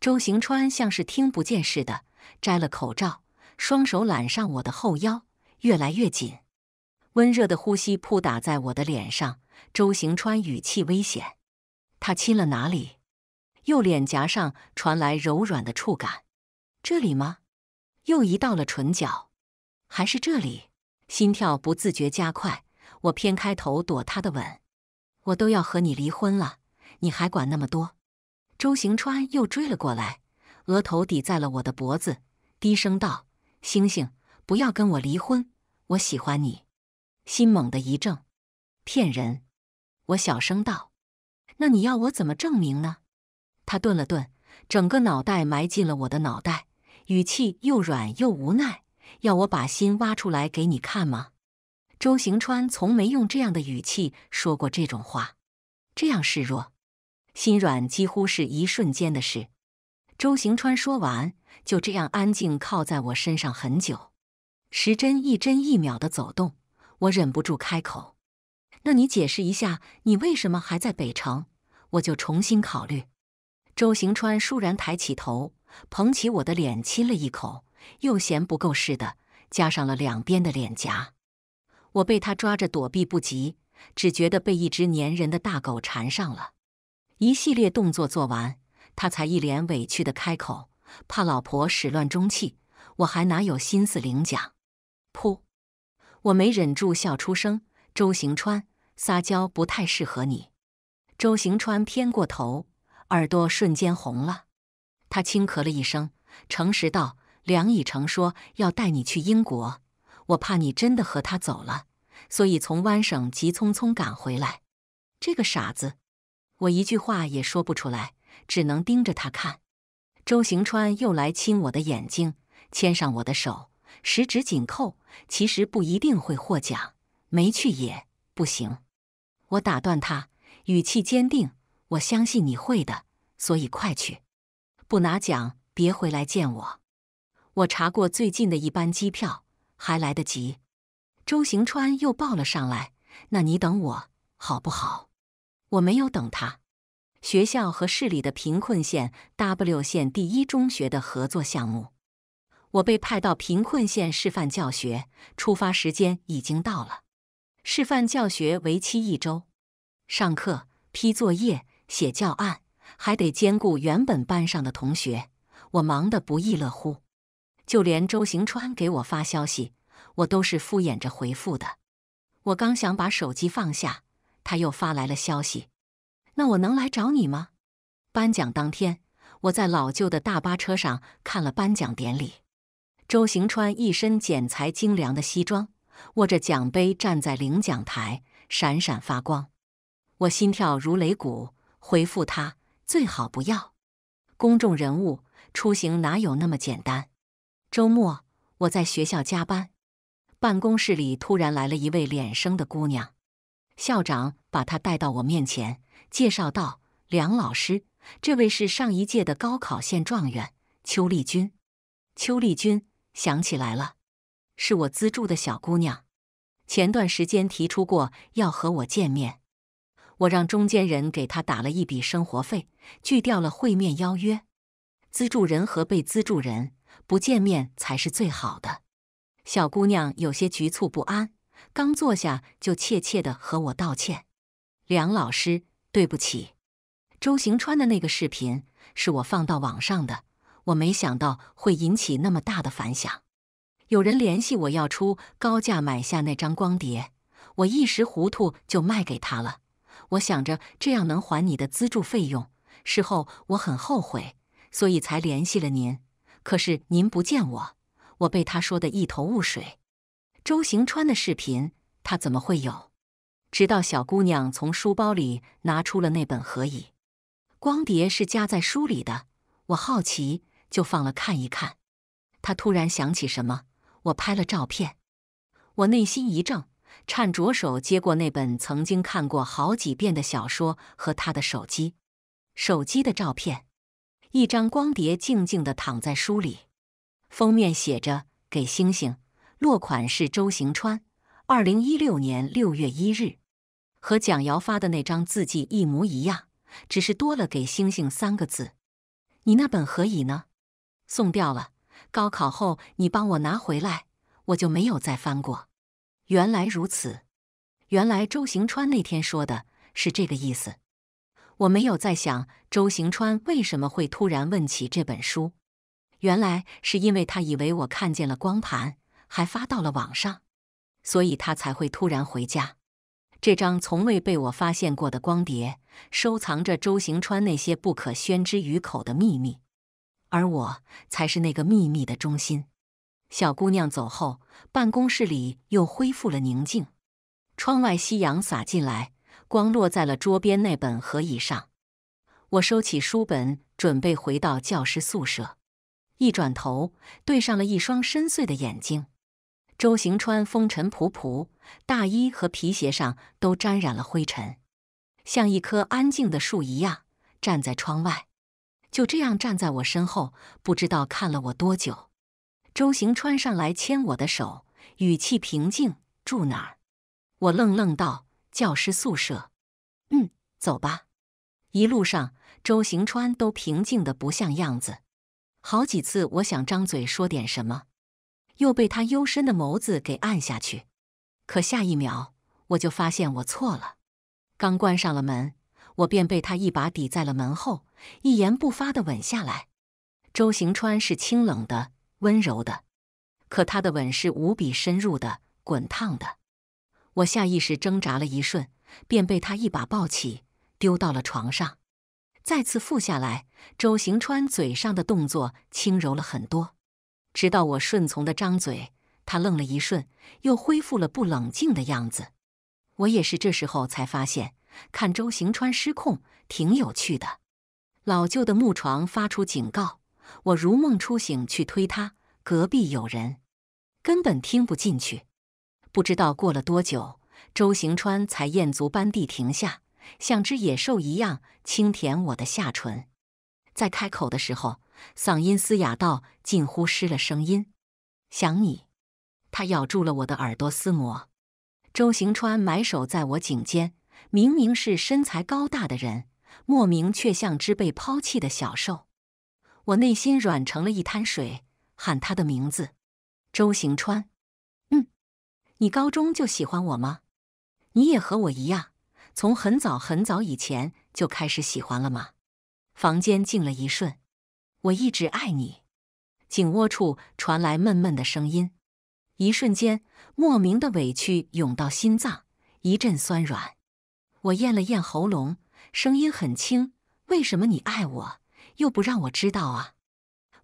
周行川像是听不见似的，摘了口罩，双手揽上我的后腰，越来越紧。温热的呼吸扑打在我的脸上。周行川语气危险：“他亲了哪里？”右脸颊上传来柔软的触感，这里吗？又移到了唇角，还是这里？心跳不自觉加快，我偏开头躲他的吻。我都要和你离婚了，你还管那么多？周行川又追了过来，额头抵在了我的脖子，低声道：“星星，不要跟我离婚，我喜欢你。”心猛地一怔，骗人！我小声道：“那你要我怎么证明呢？”他顿了顿，整个脑袋埋进了我的脑袋，语气又软又无奈：“要我把心挖出来给你看吗？”周行川从没用这样的语气说过这种话，这样示弱。心软几乎是一瞬间的事。周行川说完，就这样安静靠在我身上很久。时针一针一秒的走动，我忍不住开口：“那你解释一下，你为什么还在北城？”我就重新考虑。周行川倏然抬起头，捧起我的脸亲了一口，又嫌不够似的，加上了两边的脸颊。我被他抓着躲避不及，只觉得被一只粘人的大狗缠上了。一系列动作做完，他才一脸委屈地开口：“怕老婆始乱终弃，我还哪有心思领奖？”噗，我没忍住笑出声。周行川撒娇不太适合你。周行川偏过头，耳朵瞬间红了。他轻咳了一声，诚实道：“梁以诚说要带你去英国，我怕你真的和他走了，所以从湾省急匆匆赶回来。这个傻子。”我一句话也说不出来，只能盯着他看。周行川又来亲我的眼睛，牵上我的手，十指紧扣。其实不一定会获奖，没去也不行。我打断他，语气坚定：“我相信你会的，所以快去。不拿奖别回来见我。”我查过最近的一班机票，还来得及。周行川又抱了上来：“那你等我，好不好？”我没有等他。学校和市里的贫困县 W 县第一中学的合作项目，我被派到贫困县示范教学。出发时间已经到了，示范教学为期一周，上课、批作业、写教案，还得兼顾原本班上的同学，我忙得不亦乐乎。就连周行川给我发消息，我都是敷衍着回复的。我刚想把手机放下。他又发来了消息，那我能来找你吗？颁奖当天，我在老旧的大巴车上看了颁奖典礼。周行川一身剪裁精良的西装，握着奖杯站在领奖台，闪闪发光。我心跳如擂鼓，回复他最好不要。公众人物出行哪有那么简单？周末我在学校加班，办公室里突然来了一位脸生的姑娘。校长把他带到我面前，介绍道：“梁老师，这位是上一届的高考县状元邱丽君。”邱丽君想起来了，是我资助的小姑娘。前段时间提出过要和我见面，我让中间人给她打了一笔生活费，拒掉了会面邀约。资助人和被资助人不见面才是最好的。小姑娘有些局促不安。刚坐下就怯怯的和我道歉：“梁老师，对不起，周行川的那个视频是我放到网上的，我没想到会引起那么大的反响。有人联系我要出高价买下那张光碟，我一时糊涂就卖给他了。我想着这样能还你的资助费用，事后我很后悔，所以才联系了您。可是您不见我，我被他说的一头雾水。”周行川的视频，他怎么会有？直到小姑娘从书包里拿出了那本合影。光碟是夹在书里的。我好奇，就放了看一看。她突然想起什么，我拍了照片。我内心一怔，颤着手接过那本曾经看过好几遍的小说和他的手机，手机的照片，一张光碟静静的躺在书里，封面写着“给星星”。落款是周行川，二零一六年六月一日，和蒋瑶发的那张字迹一模一样，只是多了“给星星”三个字。你那本何以呢？送掉了。高考后你帮我拿回来，我就没有再翻过。原来如此，原来周行川那天说的是这个意思。我没有再想周行川为什么会突然问起这本书，原来是因为他以为我看见了光盘。还发到了网上，所以他才会突然回家。这张从未被我发现过的光碟，收藏着周行川那些不可宣之于口的秘密，而我才是那个秘密的中心。小姑娘走后，办公室里又恢复了宁静。窗外夕阳洒进来，光落在了桌边那本合椅上。我收起书本，准备回到教师宿舍。一转头，对上了一双深邃的眼睛。周行川风尘仆仆，大衣和皮鞋上都沾染了灰尘，像一棵安静的树一样站在窗外，就这样站在我身后，不知道看了我多久。周行川上来牵我的手，语气平静：“住哪儿？”我愣愣道：“教师宿舍。”“嗯，走吧。”一路上，周行川都平静的不像样子，好几次我想张嘴说点什么。又被他幽深的眸子给按下去，可下一秒我就发现我错了。刚关上了门，我便被他一把抵在了门后，一言不发的吻下来。周行川是清冷的、温柔的，可他的吻是无比深入的、滚烫的。我下意识挣扎了一瞬，便被他一把抱起，丢到了床上，再次覆下来。周行川嘴上的动作轻柔了很多。直到我顺从的张嘴，他愣了一瞬，又恢复了不冷静的样子。我也是这时候才发现，看周行川失控挺有趣的。老旧的木床发出警告，我如梦初醒去推他，隔壁有人，根本听不进去。不知道过了多久，周行川才餍足般地停下，像只野兽一样轻舔我的下唇，在开口的时候。嗓音嘶哑到近乎失了声音，想你。他咬住了我的耳朵，撕磨。周行川埋手在我颈间，明明是身材高大的人，莫名却像只被抛弃的小兽。我内心软成了一滩水，喊他的名字：“周行川。”嗯，你高中就喜欢我吗？你也和我一样，从很早很早以前就开始喜欢了吗？房间静了一瞬。我一直爱你，颈窝处传来闷闷的声音，一瞬间莫名的委屈涌到心脏，一阵酸软。我咽了咽喉咙，声音很轻：“为什么你爱我，又不让我知道啊？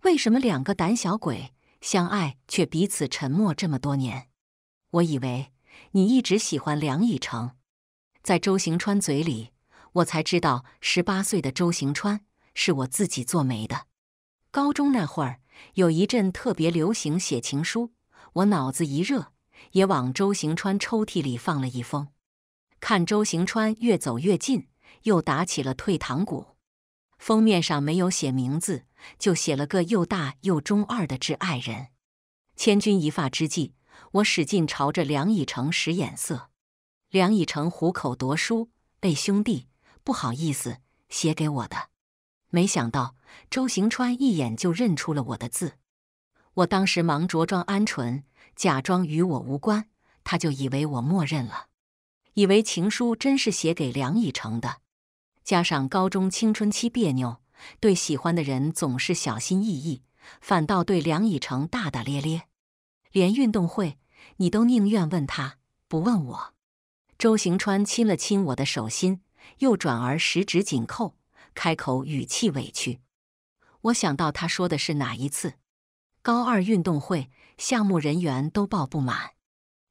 为什么两个胆小鬼相爱，却彼此沉默这么多年？我以为你一直喜欢梁以成，在周行川嘴里，我才知道十八岁的周行川是我自己做媒的。”高中那会儿，有一阵特别流行写情书，我脑子一热，也往周行川抽屉里放了一封。看周行川越走越近，又打起了退堂鼓。封面上没有写名字，就写了个又大又中二的“致爱人”。千钧一发之际，我使劲朝着梁以成使眼色。梁以成虎口夺书，被兄弟，不好意思，写给我的。没想到。周行川一眼就认出了我的字，我当时忙着装鹌鹑，假装与我无关，他就以为我默认了，以为情书真是写给梁以诚的。加上高中青春期别扭，对喜欢的人总是小心翼翼，反倒对梁以诚大大咧咧。连运动会，你都宁愿问他，不问我。周行川亲了亲我的手心，又转而十指紧扣，开口语气委屈。我想到他说的是哪一次，高二运动会项目人员都报不满。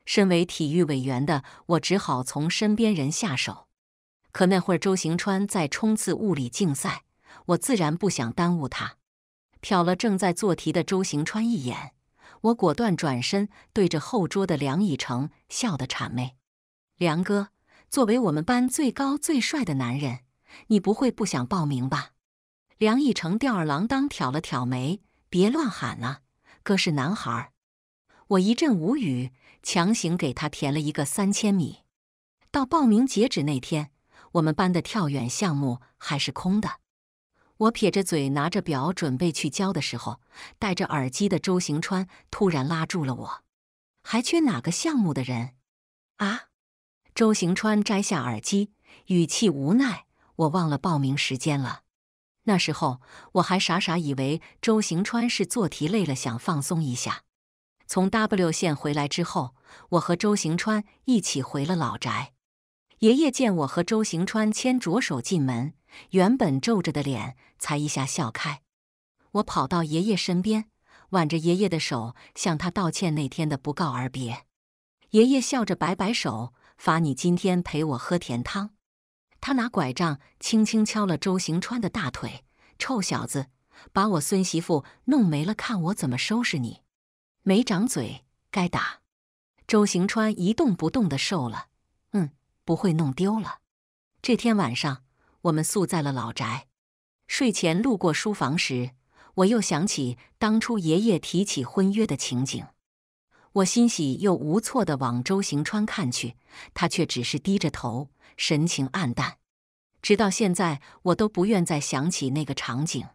身为体育委员的我，只好从身边人下手。可那会儿周行川在冲刺物理竞赛，我自然不想耽误他。瞟了正在做题的周行川一眼，我果断转身对着后桌的梁以诚笑得谄媚：“梁哥，作为我们班最高最帅的男人，你不会不想报名吧？”梁逸成吊儿郎当，挑了挑眉：“别乱喊啊，哥是男孩。”我一阵无语，强行给他填了一个三千米。到报名截止那天，我们班的跳远项目还是空的。我撇着嘴，拿着表准备去交的时候，戴着耳机的周行川突然拉住了我：“还缺哪个项目的人？”啊！周行川摘下耳机，语气无奈：“我忘了报名时间了。”那时候我还傻傻以为周行川是做题累了想放松一下。从 W 县回来之后，我和周行川一起回了老宅。爷爷见我和周行川牵着手进门，原本皱着的脸才一下笑开。我跑到爷爷身边，挽着爷爷的手向他道歉那天的不告而别。爷爷笑着摆摆手，罚你今天陪我喝甜汤。他拿拐杖轻轻敲了周行川的大腿，臭小子，把我孙媳妇弄没了，看我怎么收拾你！没长嘴，该打。周行川一动不动的瘦了。嗯，不会弄丢了。这天晚上，我们宿在了老宅。睡前路过书房时，我又想起当初爷爷提起婚约的情景。我欣喜又无措地往周行川看去，他却只是低着头，神情黯淡。直到现在，我都不愿再想起那个场景。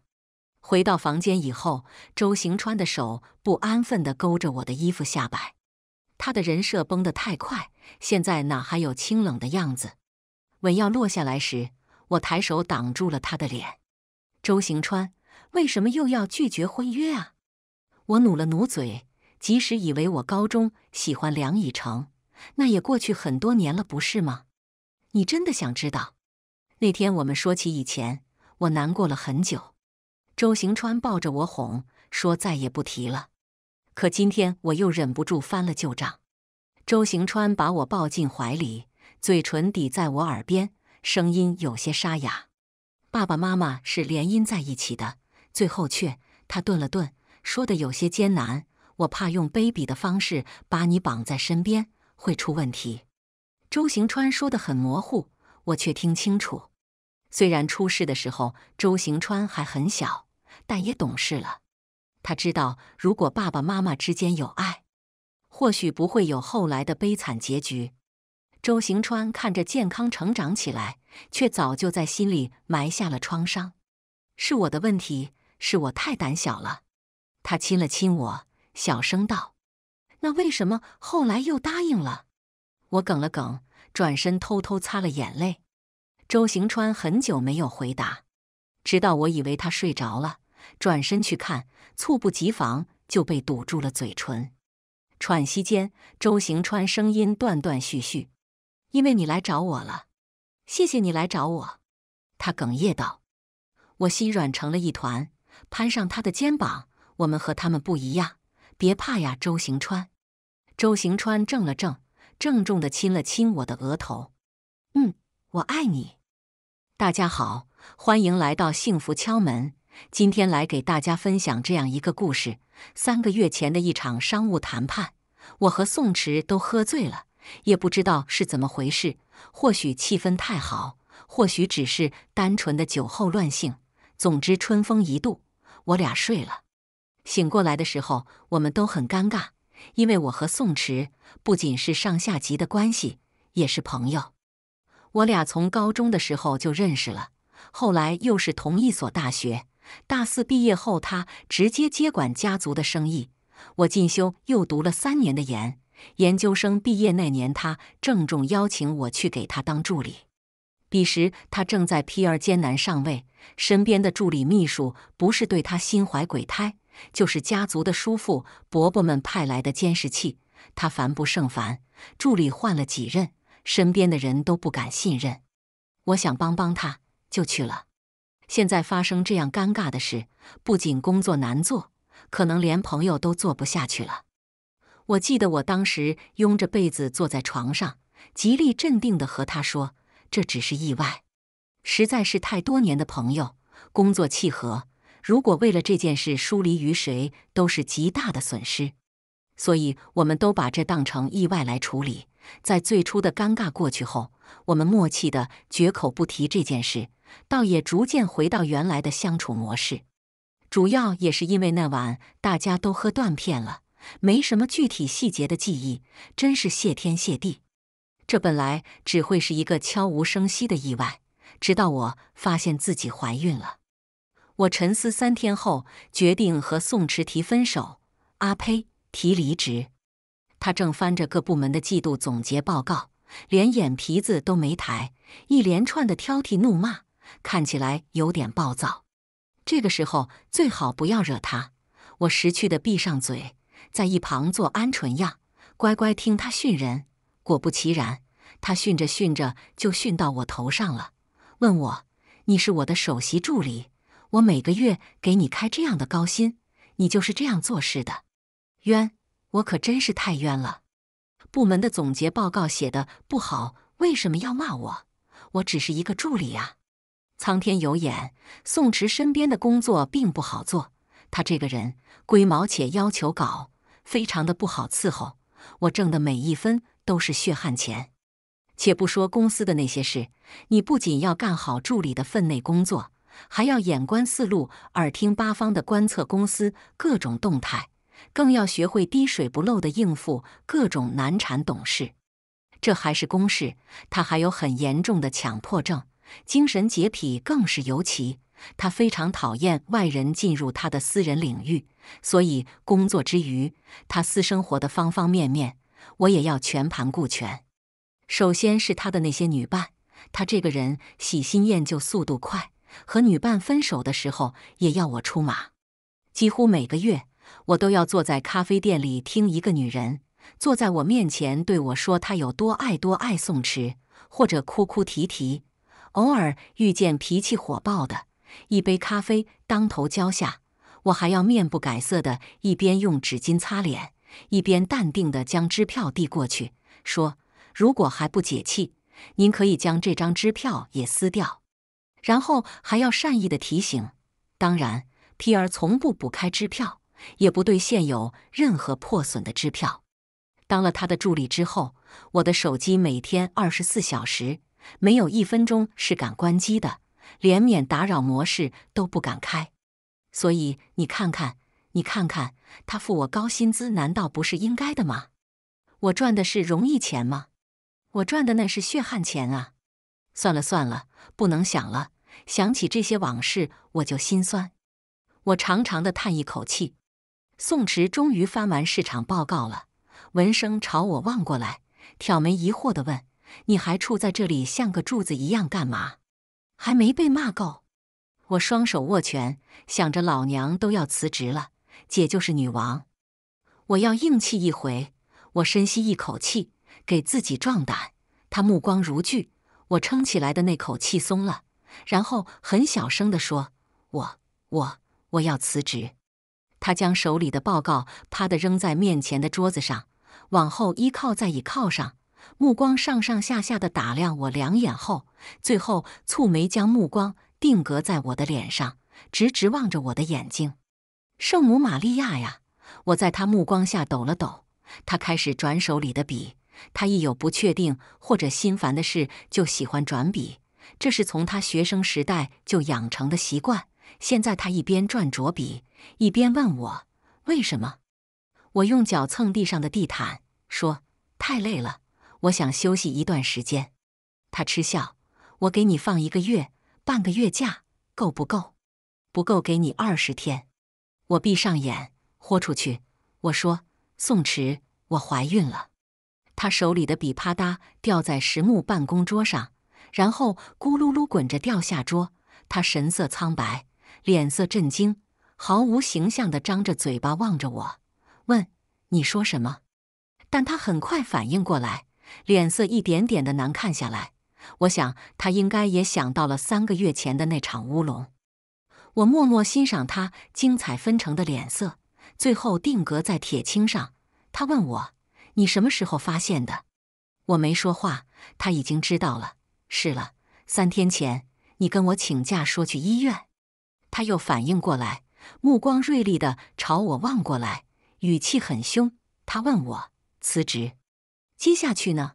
回到房间以后，周行川的手不安分地勾着我的衣服下摆，他的人设崩得太快，现在哪还有清冷的样子？吻要落下来时，我抬手挡住了他的脸。周行川，为什么又要拒绝婚约啊？我努了努嘴。即使以为我高中喜欢梁以诚，那也过去很多年了，不是吗？你真的想知道？那天我们说起以前，我难过了很久。周行川抱着我哄，说再也不提了。可今天我又忍不住翻了旧账。周行川把我抱进怀里，嘴唇抵在我耳边，声音有些沙哑：“爸爸妈妈是联姻在一起的，最后却……”他顿了顿，说的有些艰难。我怕用卑鄙的方式把你绑在身边会出问题。周行川说的很模糊，我却听清楚。虽然出事的时候周行川还很小，但也懂事了。他知道，如果爸爸妈妈之间有爱，或许不会有后来的悲惨结局。周行川看着健康成长起来，却早就在心里埋下了创伤。是我的问题，是我太胆小了。他亲了亲我。小声道：“那为什么后来又答应了？”我梗了梗，转身偷偷擦了眼泪。周行川很久没有回答，直到我以为他睡着了，转身去看，猝不及防就被堵住了嘴唇。喘息间，周行川声音断断续续：“因为你来找我了，谢谢你来找我。”他哽咽道。我心软成了一团，攀上他的肩膀。我们和他们不一样。别怕呀，周行川。周行川怔了怔，郑重的亲了亲我的额头。嗯，我爱你。大家好，欢迎来到幸福敲门。今天来给大家分享这样一个故事：三个月前的一场商务谈判，我和宋池都喝醉了，也不知道是怎么回事。或许气氛太好，或许只是单纯的酒后乱性。总之，春风一度，我俩睡了。醒过来的时候，我们都很尴尬，因为我和宋池不仅是上下级的关系，也是朋友。我俩从高中的时候就认识了，后来又是同一所大学。大四毕业后，他直接接管家族的生意。我进修又读了三年的研，研究生毕业那年，他郑重邀请我去给他当助理。彼时他正在 P r 艰难上位，身边的助理秘书不是对他心怀鬼胎。就是家族的叔父、伯伯们派来的监视器，他烦不胜烦。助理换了几任，身边的人都不敢信任。我想帮帮他，就去了。现在发生这样尴尬的事，不仅工作难做，可能连朋友都做不下去了。我记得我当时拥着被子坐在床上，极力镇定地和他说：“这只是意外，实在是太多年的朋友，工作契合。”如果为了这件事疏离于谁都是极大的损失，所以我们都把这当成意外来处理。在最初的尴尬过去后，我们默契的绝口不提这件事，倒也逐渐回到原来的相处模式。主要也是因为那晚大家都喝断片了，没什么具体细节的记忆，真是谢天谢地。这本来只会是一个悄无声息的意外，直到我发现自己怀孕了。我沉思三天后，决定和宋迟提分手。阿呸，提离职。他正翻着各部门的季度总结报告，连眼皮子都没抬，一连串的挑剔怒骂，看起来有点暴躁。这个时候最好不要惹他。我识趣的闭上嘴，在一旁做鹌鹑样，乖乖听他训人。果不其然，他训着训着就训到我头上了，问我：“你是我的首席助理？”我每个月给你开这样的高薪，你就是这样做事的，冤！我可真是太冤了。部门的总结报告写的不好，为什么要骂我？我只是一个助理啊！苍天有眼，宋池身边的工作并不好做，他这个人龟毛且要求高，非常的不好伺候。我挣的每一分都是血汗钱。且不说公司的那些事，你不仅要干好助理的分内工作。还要眼观四路、耳听八方的观测公司各种动态，更要学会滴水不漏的应付各种难缠董事。这还是公事，他还有很严重的强迫症，精神洁癖更是尤其。他非常讨厌外人进入他的私人领域，所以工作之余，他私生活的方方面面，我也要全盘顾全。首先是他的那些女伴，他这个人喜新厌旧，速度快。和女伴分手的时候，也要我出马。几乎每个月，我都要坐在咖啡店里听一个女人坐在我面前对我说她有多爱多爱宋池，或者哭哭啼啼。偶尔遇见脾气火爆的，一杯咖啡当头浇下，我还要面不改色的一边用纸巾擦脸，一边淡定地将支票递过去，说：“如果还不解气，您可以将这张支票也撕掉。”然后还要善意的提醒，当然，皮尔从不补开支票，也不兑现有任何破损的支票。当了他的助理之后，我的手机每天二十四小时，没有一分钟是敢关机的，连免打扰模式都不敢开。所以你看看，你看看，他付我高薪资，难道不是应该的吗？我赚的是容易钱吗？我赚的那是血汗钱啊！算了算了，不能想了。想起这些往事，我就心酸。我长长的叹一口气。宋池终于翻完市场报告了，闻声朝我望过来，挑眉疑惑地问：“你还杵在这里，像个柱子一样干嘛？还没被骂够？”我双手握拳，想着老娘都要辞职了，姐就是女王，我要硬气一回。我深吸一口气，给自己壮胆。他目光如炬，我撑起来的那口气松了。然后很小声地说：“我我我要辞职。”他将手里的报告啪的扔在面前的桌子上，往后依靠在椅靠上，目光上上下下的打量我两眼后，最后蹙眉将目光定格在我的脸上，直直望着我的眼睛。“圣母玛利亚呀！”我在他目光下抖了抖。他开始转手里的笔。他一有不确定或者心烦的事，就喜欢转笔。这是从他学生时代就养成的习惯。现在他一边转着笔，一边问我：“为什么？”我用脚蹭地上的地毯，说：“太累了，我想休息一段时间。”他嗤笑：“我给你放一个月、半个月假，够不够？不够，给你二十天。”我闭上眼，豁出去。我说：“宋池，我怀孕了。”他手里的笔啪嗒掉在实木办公桌上。然后咕噜噜滚着掉下桌，他神色苍白，脸色震惊，毫无形象地张着嘴巴望着我，问：“你说什么？”但他很快反应过来，脸色一点点的难看下来。我想他应该也想到了三个月前的那场乌龙。我默默欣赏他精彩纷呈的脸色，最后定格在铁青上。他问我：“你什么时候发现的？”我没说话，他已经知道了。是了，三天前你跟我请假说去医院，他又反应过来，目光锐利的朝我望过来，语气很凶。他问我辞职，接下去呢？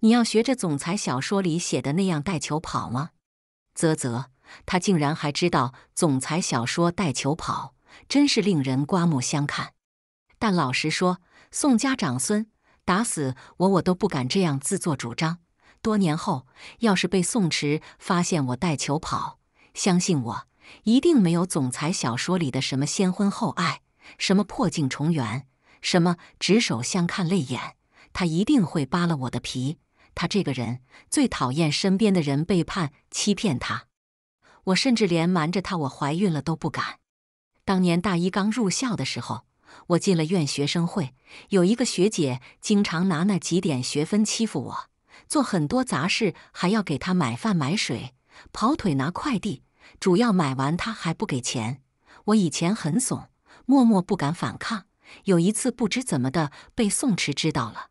你要学着总裁小说里写的那样带球跑吗？啧啧，他竟然还知道总裁小说带球跑，真是令人刮目相看。但老实说，宋家长孙，打死我我都不敢这样自作主张。多年后，要是被宋池发现我带球跑，相信我，一定没有总裁小说里的什么先婚后爱，什么破镜重圆，什么执手相看泪眼。他一定会扒了我的皮。他这个人最讨厌身边的人背叛欺骗他。我甚至连瞒着他我怀孕了都不敢。当年大一刚入校的时候，我进了院学生会，有一个学姐经常拿那几点学分欺负我。做很多杂事，还要给他买饭买水，跑腿拿快递，主要买完他还不给钱。我以前很怂，默默不敢反抗。有一次不知怎么的被宋池知道了。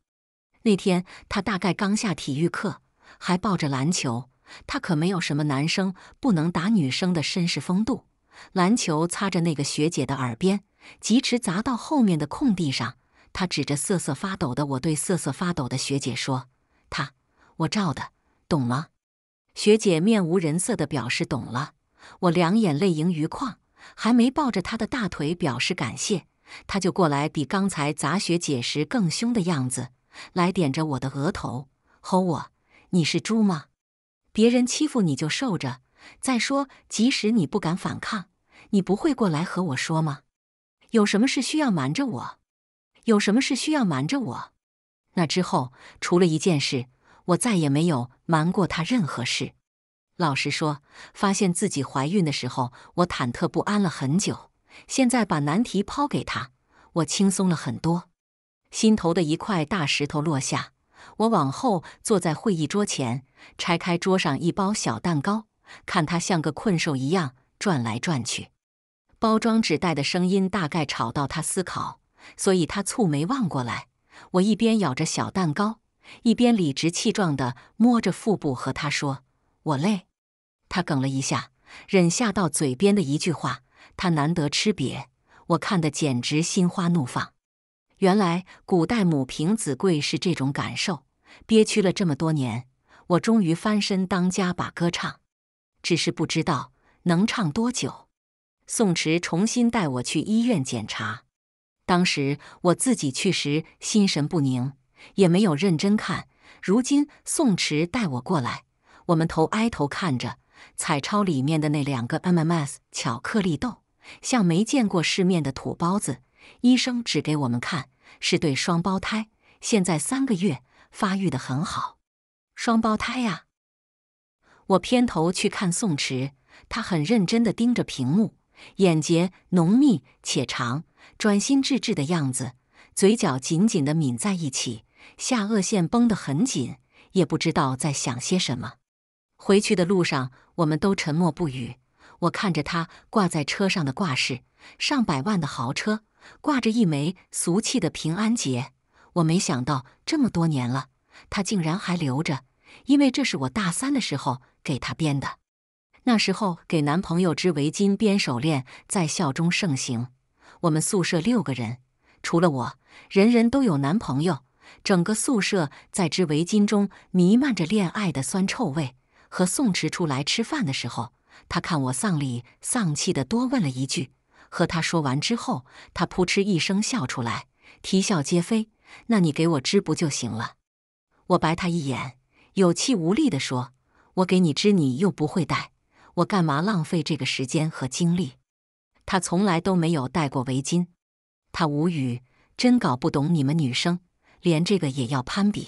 那天他大概刚下体育课，还抱着篮球。他可没有什么男生不能打女生的绅士风度，篮球擦着那个学姐的耳边，疾驰砸到后面的空地上。他指着瑟瑟发抖的我，对瑟瑟发抖的学姐说。他，我照的，懂吗？学姐面无人色的表示懂了。我两眼泪盈于眶，还没抱着他的大腿表示感谢，他就过来比刚才砸学姐时更凶的样子，来点着我的额头，吼我：“你是猪吗？别人欺负你就受着？再说，即使你不敢反抗，你不会过来和我说吗？有什么事需要瞒着我？有什么事需要瞒着我？”那之后，除了一件事，我再也没有瞒过他任何事。老实说，发现自己怀孕的时候，我忐忑不安了很久。现在把难题抛给他，我轻松了很多，心头的一块大石头落下。我往后坐在会议桌前，拆开桌上一包小蛋糕，看他像个困兽一样转来转去。包装纸袋的声音大概吵到他思考，所以他蹙眉望过来。我一边咬着小蛋糕，一边理直气壮地摸着腹部和他说：“我累。”他哽了一下，忍下到嘴边的一句话。他难得吃瘪，我看的简直心花怒放。原来古代母凭子贵是这种感受，憋屈了这么多年，我终于翻身当家把歌唱。只是不知道能唱多久。宋池重新带我去医院检查。当时我自己去时心神不宁，也没有认真看。如今宋池带我过来，我们头挨头看着彩超里面的那两个 MMS 巧克力豆，像没见过世面的土包子。医生指给我们看，是对双胞胎，现在三个月，发育的很好。双胞胎呀！我偏头去看宋池，他很认真地盯着屏幕，眼睫浓密且长。专心致志的样子，嘴角紧紧的抿在一起，下颚线绷得很紧，也不知道在想些什么。回去的路上，我们都沉默不语。我看着他挂在车上的挂饰，上百万的豪车挂着一枚俗气的平安结。我没想到这么多年了，他竟然还留着，因为这是我大三的时候给他编的。那时候给男朋友织围巾、编手链在校中盛行。我们宿舍六个人，除了我，人人都有男朋友。整个宿舍在织围巾中弥漫着恋爱的酸臭味。和宋池出来吃饭的时候，他看我丧礼丧气的，多问了一句。和他说完之后，他扑哧一声笑出来，啼笑皆非。那你给我织不就行了？我白他一眼，有气无力地说：“我给你织，你又不会带，我干嘛浪费这个时间和精力？”他从来都没有戴过围巾，他无语，真搞不懂你们女生，连这个也要攀比。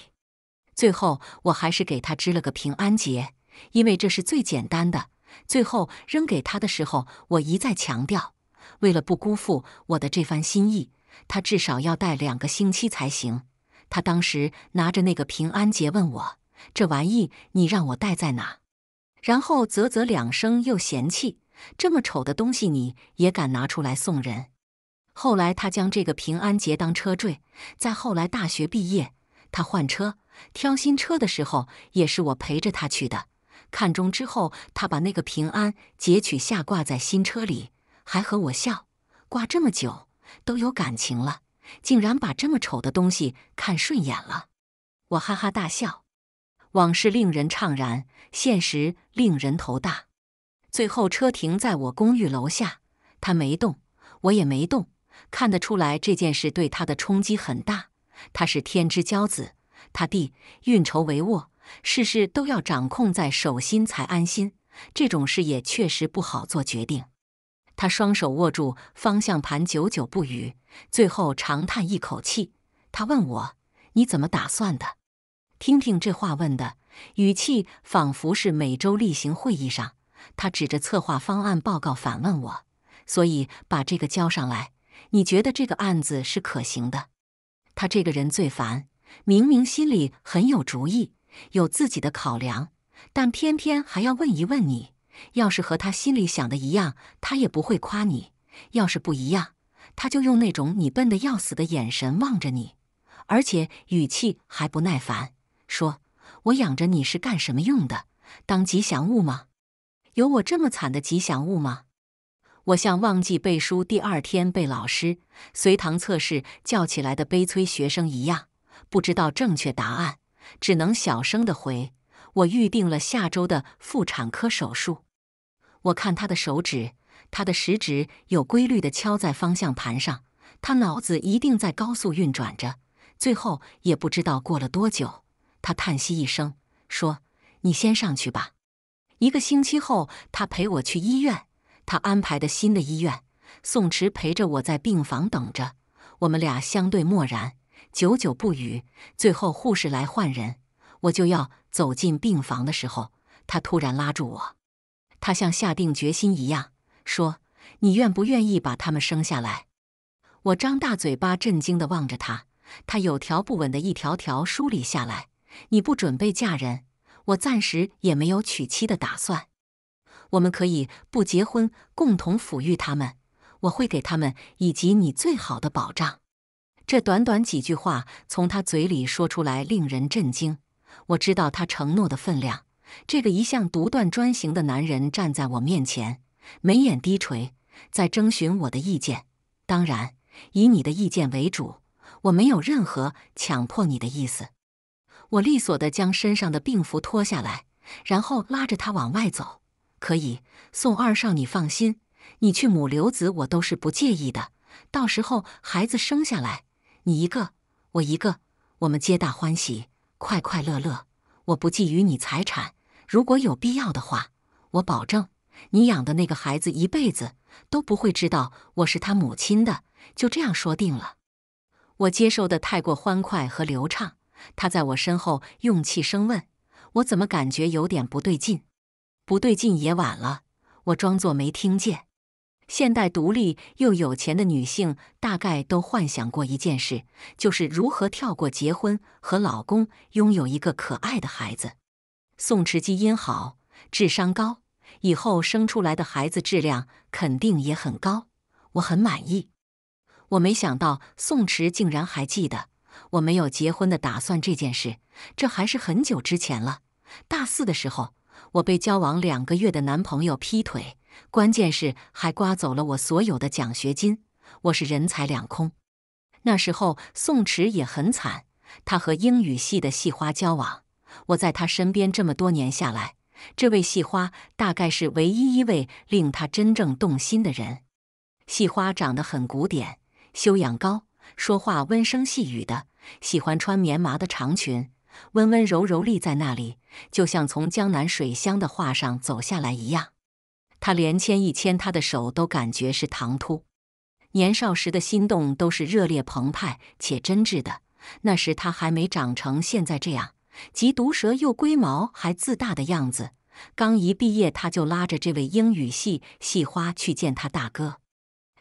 最后我还是给他织了个平安结，因为这是最简单的。最后扔给他的时候，我一再强调，为了不辜负我的这番心意，他至少要戴两个星期才行。他当时拿着那个平安结问我：“这玩意你让我戴在哪？”然后啧啧两声，又嫌弃。这么丑的东西你也敢拿出来送人？后来他将这个平安结当车坠，在后来大学毕业，他换车挑新车的时候，也是我陪着他去的。看中之后，他把那个平安截取下挂在新车里，还和我笑：挂这么久都有感情了，竟然把这么丑的东西看顺眼了。我哈哈大笑。往事令人怅然，现实令人头大。最后，车停在我公寓楼下，他没动，我也没动。看得出来，这件事对他的冲击很大。他是天之骄子，他弟运筹帷幄，事事都要掌控在手心才安心。这种事也确实不好做决定。他双手握住方向盘，久久不语，最后长叹一口气。他问我：“你怎么打算的？”听听这话问的语气，仿佛是每周例行会议上。他指着策划方案报告反问我：“所以把这个交上来，你觉得这个案子是可行的？”他这个人最烦，明明心里很有主意，有自己的考量，但偏偏还要问一问你。要是和他心里想的一样，他也不会夸你；要是不一样，他就用那种你笨得要死的眼神望着你，而且语气还不耐烦，说：“我养着你是干什么用的？当吉祥物吗？”有我这么惨的吉祥物吗？我像忘记背书第二天被老师随堂测试叫起来的悲催学生一样，不知道正确答案，只能小声的回：“我预定了下周的妇产科手术。”我看他的手指，他的食指有规律的敲在方向盘上，他脑子一定在高速运转着。最后也不知道过了多久，他叹息一声说：“你先上去吧。”一个星期后，他陪我去医院，他安排的新的医院。宋池陪着我在病房等着，我们俩相对默然，久久不语。最后护士来换人，我就要走进病房的时候，他突然拉住我，他像下定决心一样说：“你愿不愿意把他们生下来？”我张大嘴巴，震惊地望着他。他有条不紊地一条条梳理下来：“你不准备嫁人。”我暂时也没有娶妻的打算，我们可以不结婚，共同抚育他们。我会给他们以及你最好的保障。这短短几句话从他嘴里说出来，令人震惊。我知道他承诺的分量。这个一向独断专行的男人站在我面前，眉眼低垂，在征询我的意见。当然，以你的意见为主。我没有任何强迫你的意思。我利索地将身上的病服脱下来，然后拉着他往外走。可以，宋二少，你放心，你去母留子，我都是不介意的。到时候孩子生下来，你一个，我一个，我们皆大欢喜，快快乐乐。我不觊觎你财产，如果有必要的话，我保证你养的那个孩子一辈子都不会知道我是他母亲的。就这样说定了。我接受的太过欢快和流畅。他在我身后用气声问我：“怎么感觉有点不对劲？”不对劲也晚了，我装作没听见。现代独立又有钱的女性大概都幻想过一件事，就是如何跳过结婚和老公，拥有一个可爱的孩子。宋池基因好，智商高，以后生出来的孩子质量肯定也很高，我很满意。我没想到宋池竟然还记得。我没有结婚的打算这件事，这还是很久之前了。大四的时候，我被交往两个月的男朋友劈腿，关键是还刮走了我所有的奖学金，我是人财两空。那时候宋池也很惨，他和英语系的系花交往。我在他身边这么多年下来，这位系花大概是唯一一位令他真正动心的人。系花长得很古典，修养高。说话温声细语的，喜欢穿棉麻的长裙，温温柔柔立在那里，就像从江南水乡的画上走下来一样。他连牵一牵她的手都感觉是唐突。年少时的心动都是热烈澎湃且真挚的，那时他还没长成现在这样，即毒舌又龟毛还自大的样子。刚一毕业，他就拉着这位英语系系花去见他大哥。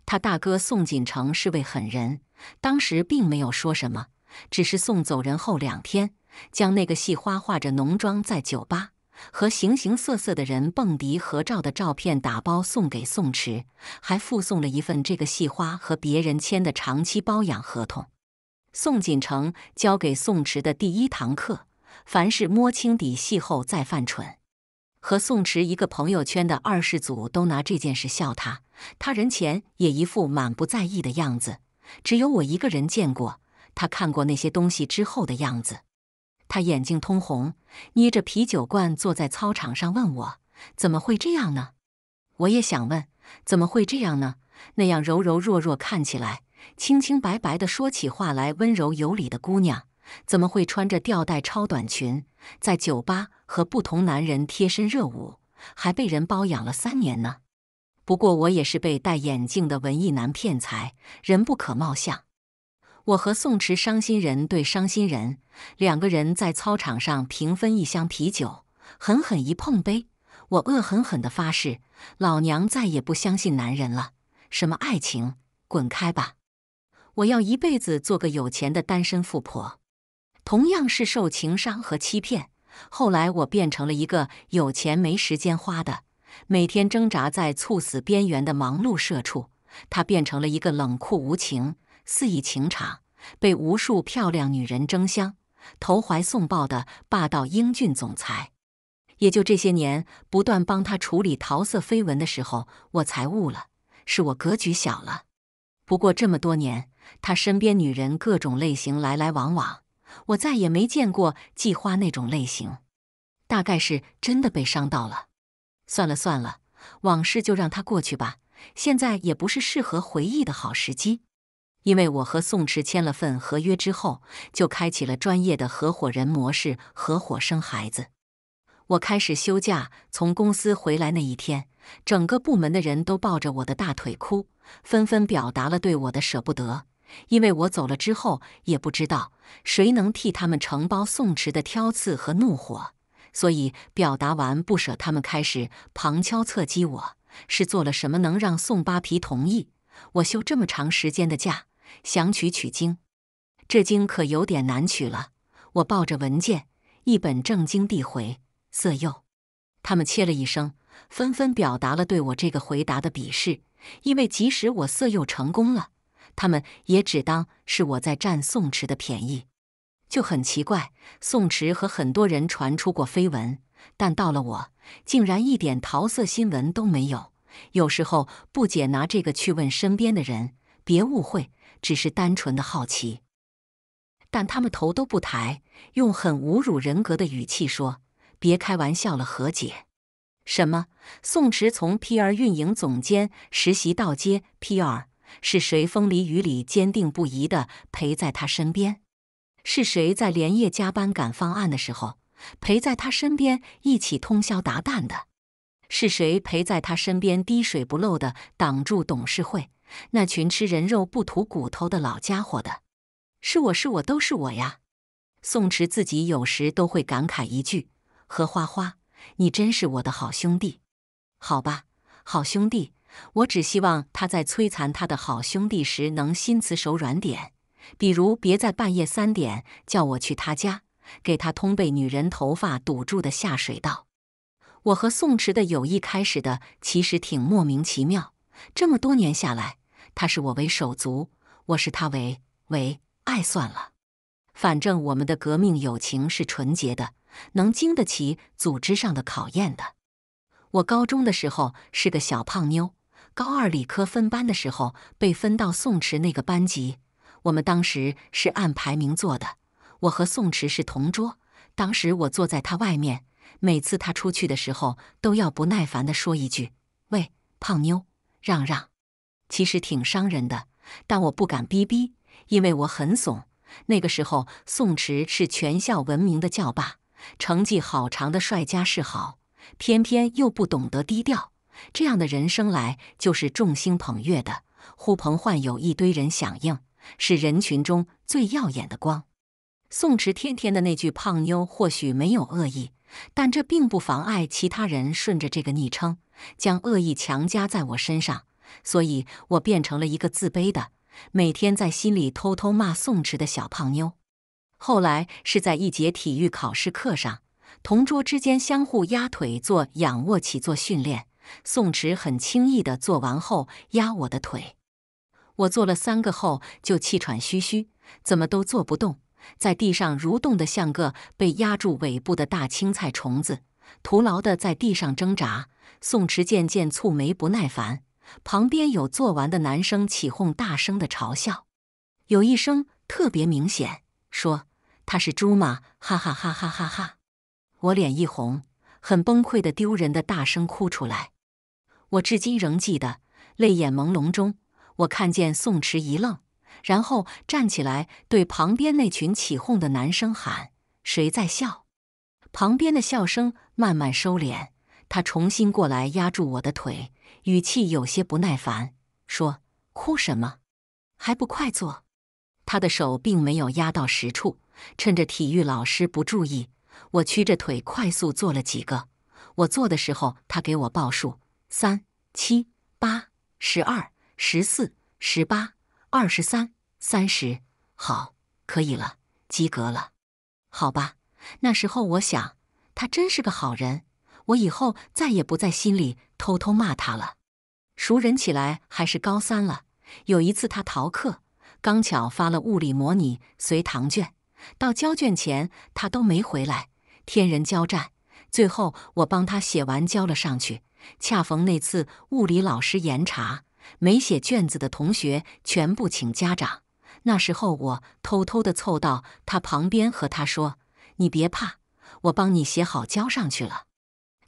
他大哥宋锦城是位狠人。当时并没有说什么，只是送走人后两天，将那个戏花化着浓妆在酒吧和形形色色的人蹦迪合照的照片打包送给宋池，还附送了一份这个戏花和别人签的长期包养合同。宋锦成交给宋池的第一堂课：凡事摸清底细后再犯蠢。和宋池一个朋友圈的二世祖都拿这件事笑他，他人前也一副满不在意的样子。只有我一个人见过他看过那些东西之后的样子，他眼睛通红，捏着啤酒罐坐在操场上问我：“怎么会这样呢？”我也想问：“怎么会这样呢？”那样柔柔弱弱、看起来清清白白的，说起话来温柔有礼的姑娘，怎么会穿着吊带超短裙在酒吧和不同男人贴身热舞，还被人包养了三年呢？不过我也是被戴眼镜的文艺男骗财，人不可貌相。我和宋池伤心人对伤心人，两个人在操场上平分一箱啤酒，狠狠一碰杯。我恶狠狠地发誓，老娘再也不相信男人了，什么爱情，滚开吧！我要一辈子做个有钱的单身富婆。同样是受情伤和欺骗，后来我变成了一个有钱没时间花的。每天挣扎在猝死边缘的忙碌社畜，他变成了一个冷酷无情、肆意情场、被无数漂亮女人争相投怀送抱的霸道英俊总裁。也就这些年，不断帮他处理桃色绯闻的时候，我才悟了，是我格局小了。不过这么多年，他身边女人各种类型来来往往，我再也没见过季花那种类型，大概是真的被伤到了。算了算了，往事就让它过去吧。现在也不是适合回忆的好时机，因为我和宋池签了份合约之后，就开启了专业的合伙人模式，合伙生孩子。我开始休假，从公司回来那一天，整个部门的人都抱着我的大腿哭，纷纷表达了对我的舍不得。因为我走了之后，也不知道谁能替他们承包宋池的挑刺和怒火。所以，表达完不舍，他们开始旁敲侧击。我是做了什么能让宋扒皮同意？我休这么长时间的假，想取取经，这经可有点难取了。我抱着文件，一本正经地回色诱。他们切了一声，纷纷表达了对我这个回答的鄙视，因为即使我色诱成功了，他们也只当是我在占宋池的便宜。就很奇怪，宋池和很多人传出过绯闻，但到了我，竟然一点桃色新闻都没有。有时候不解拿这个去问身边的人，别误会，只是单纯的好奇。但他们头都不抬，用很侮辱人格的语气说：“别开玩笑了，何姐。”什么？宋池从 P.R. 运营总监实习到接 P.R.，是谁风里雨里坚定不移的陪在他身边？是谁在连夜加班赶方案的时候陪在他身边一起通宵达旦的？是谁陪在他身边滴水不漏的挡住董事会那群吃人肉不吐骨头的老家伙的？是我是我都是我呀！宋池自己有时都会感慨一句：“何花花，你真是我的好兄弟。”好吧，好兄弟，我只希望他在摧残他的好兄弟时能心慈手软点。比如，别在半夜三点叫我去他家，给他通被女人头发堵住的下水道。我和宋池的友谊开始的其实挺莫名其妙，这么多年下来，他视我为手足，我视他为为爱算了。反正我们的革命友情是纯洁的，能经得起组织上的考验的。我高中的时候是个小胖妞，高二理科分班的时候被分到宋池那个班级。我们当时是按排名坐的，我和宋池是同桌。当时我坐在他外面，每次他出去的时候，都要不耐烦地说一句：“喂，胖妞，让让。”其实挺伤人的，但我不敢逼逼，因为我很怂。那个时候，宋池是全校闻名的校霸，成绩好，长的帅，家世好，偏偏又不懂得低调。这样的人生来就是众星捧月的，呼朋唤友，一堆人响应。是人群中最耀眼的光。宋池天天的那句“胖妞”或许没有恶意，但这并不妨碍其他人顺着这个昵称，将恶意强加在我身上。所以，我变成了一个自卑的、每天在心里偷偷骂宋池的小胖妞。后来是在一节体育考试课上，同桌之间相互压腿做仰卧起坐训练，宋池很轻易地做完后压我的腿。我做了三个后就气喘吁吁，怎么都做不动，在地上蠕动的像个被压住尾部的大青菜虫子，徒劳的在地上挣扎。宋池渐渐蹙眉不耐烦，旁边有做完的男生起哄，大声的嘲笑，有一声特别明显，说他是猪吗？哈哈哈哈哈哈！我脸一红，很崩溃的丢人的大声哭出来。我至今仍记得泪眼朦胧中。我看见宋池一愣，然后站起来对旁边那群起哄的男生喊：“谁在笑？”旁边的笑声慢慢收敛。他重新过来压住我的腿，语气有些不耐烦，说：“哭什么？还不快做？”他的手并没有压到实处。趁着体育老师不注意，我屈着腿快速做了几个。我做的时候，他给我报数：三、七、八、十二。十四、十八、二十三、三十，好，可以了，及格了，好吧。那时候我想，他真是个好人，我以后再也不在心里偷偷骂他了。熟人起来还是高三了，有一次他逃课，刚巧发了物理模拟随堂卷，到交卷前他都没回来，天人交战，最后我帮他写完交了上去，恰逢那次物理老师严查。没写卷子的同学全部请家长。那时候我偷偷的凑到他旁边和他说：“你别怕，我帮你写好交上去了。”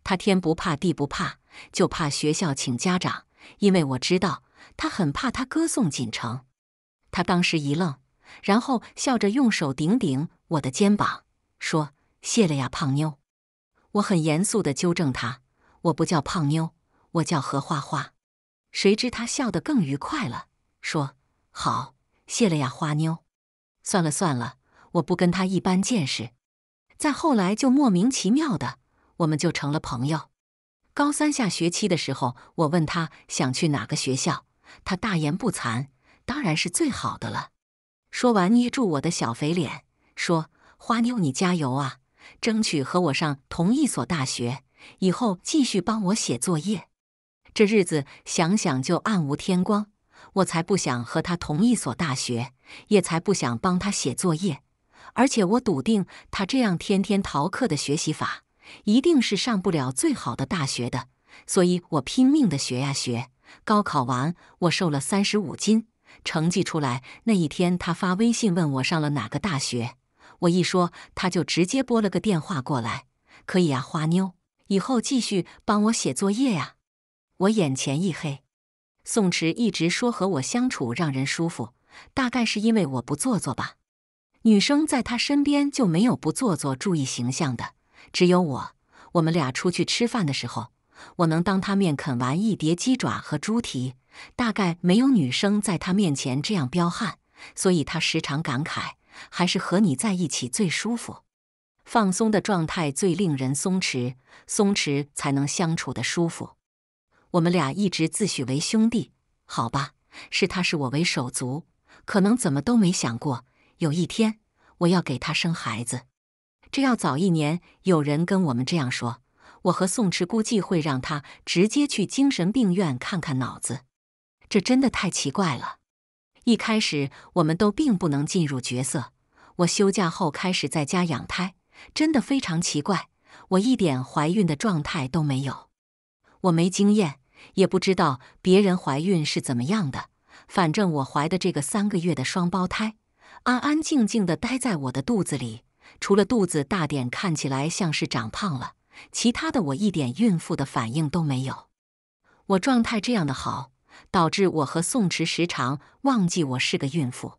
他天不怕地不怕，就怕学校请家长，因为我知道他很怕他歌颂锦城。他当时一愣，然后笑着用手顶顶我的肩膀，说：“谢了呀，胖妞。”我很严肃地纠正他：“我不叫胖妞，我叫何花花。”谁知他笑得更愉快了，说：“好，谢了呀，花妞。算了算了，我不跟他一般见识。”再后来就莫名其妙的，我们就成了朋友。高三下学期的时候，我问他想去哪个学校，他大言不惭，当然是最好的了。说完捏住我的小肥脸，说：“花妞，你加油啊，争取和我上同一所大学，以后继续帮我写作业。”这日子想想就暗无天光，我才不想和他同一所大学，也才不想帮他写作业。而且我笃定他这样天天逃课的学习法，一定是上不了最好的大学的。所以我拼命的学呀学。高考完我瘦了三十五斤，成绩出来那一天，他发微信问我上了哪个大学，我一说，他就直接拨了个电话过来：“可以啊，花妞，以后继续帮我写作业呀。”我眼前一黑，宋池一直说和我相处让人舒服，大概是因为我不做作吧。女生在他身边就没有不做作、注意形象的，只有我。我们俩出去吃饭的时候，我能当他面啃完一碟鸡爪和猪蹄，大概没有女生在他面前这样彪悍，所以他时常感慨，还是和你在一起最舒服，放松的状态最令人松弛，松弛才能相处的舒服。我们俩一直自诩为兄弟，好吧，是他视我为手足，可能怎么都没想过有一天我要给他生孩子。这要早一年，有人跟我们这样说，我和宋池估计会让他直接去精神病院看看脑子。这真的太奇怪了。一开始我们都并不能进入角色。我休假后开始在家养胎，真的非常奇怪，我一点怀孕的状态都没有，我没经验。也不知道别人怀孕是怎么样的，反正我怀的这个三个月的双胞胎，安安静静的待在我的肚子里，除了肚子大点，看起来像是长胖了，其他的我一点孕妇的反应都没有。我状态这样的好，导致我和宋池时常忘记我是个孕妇。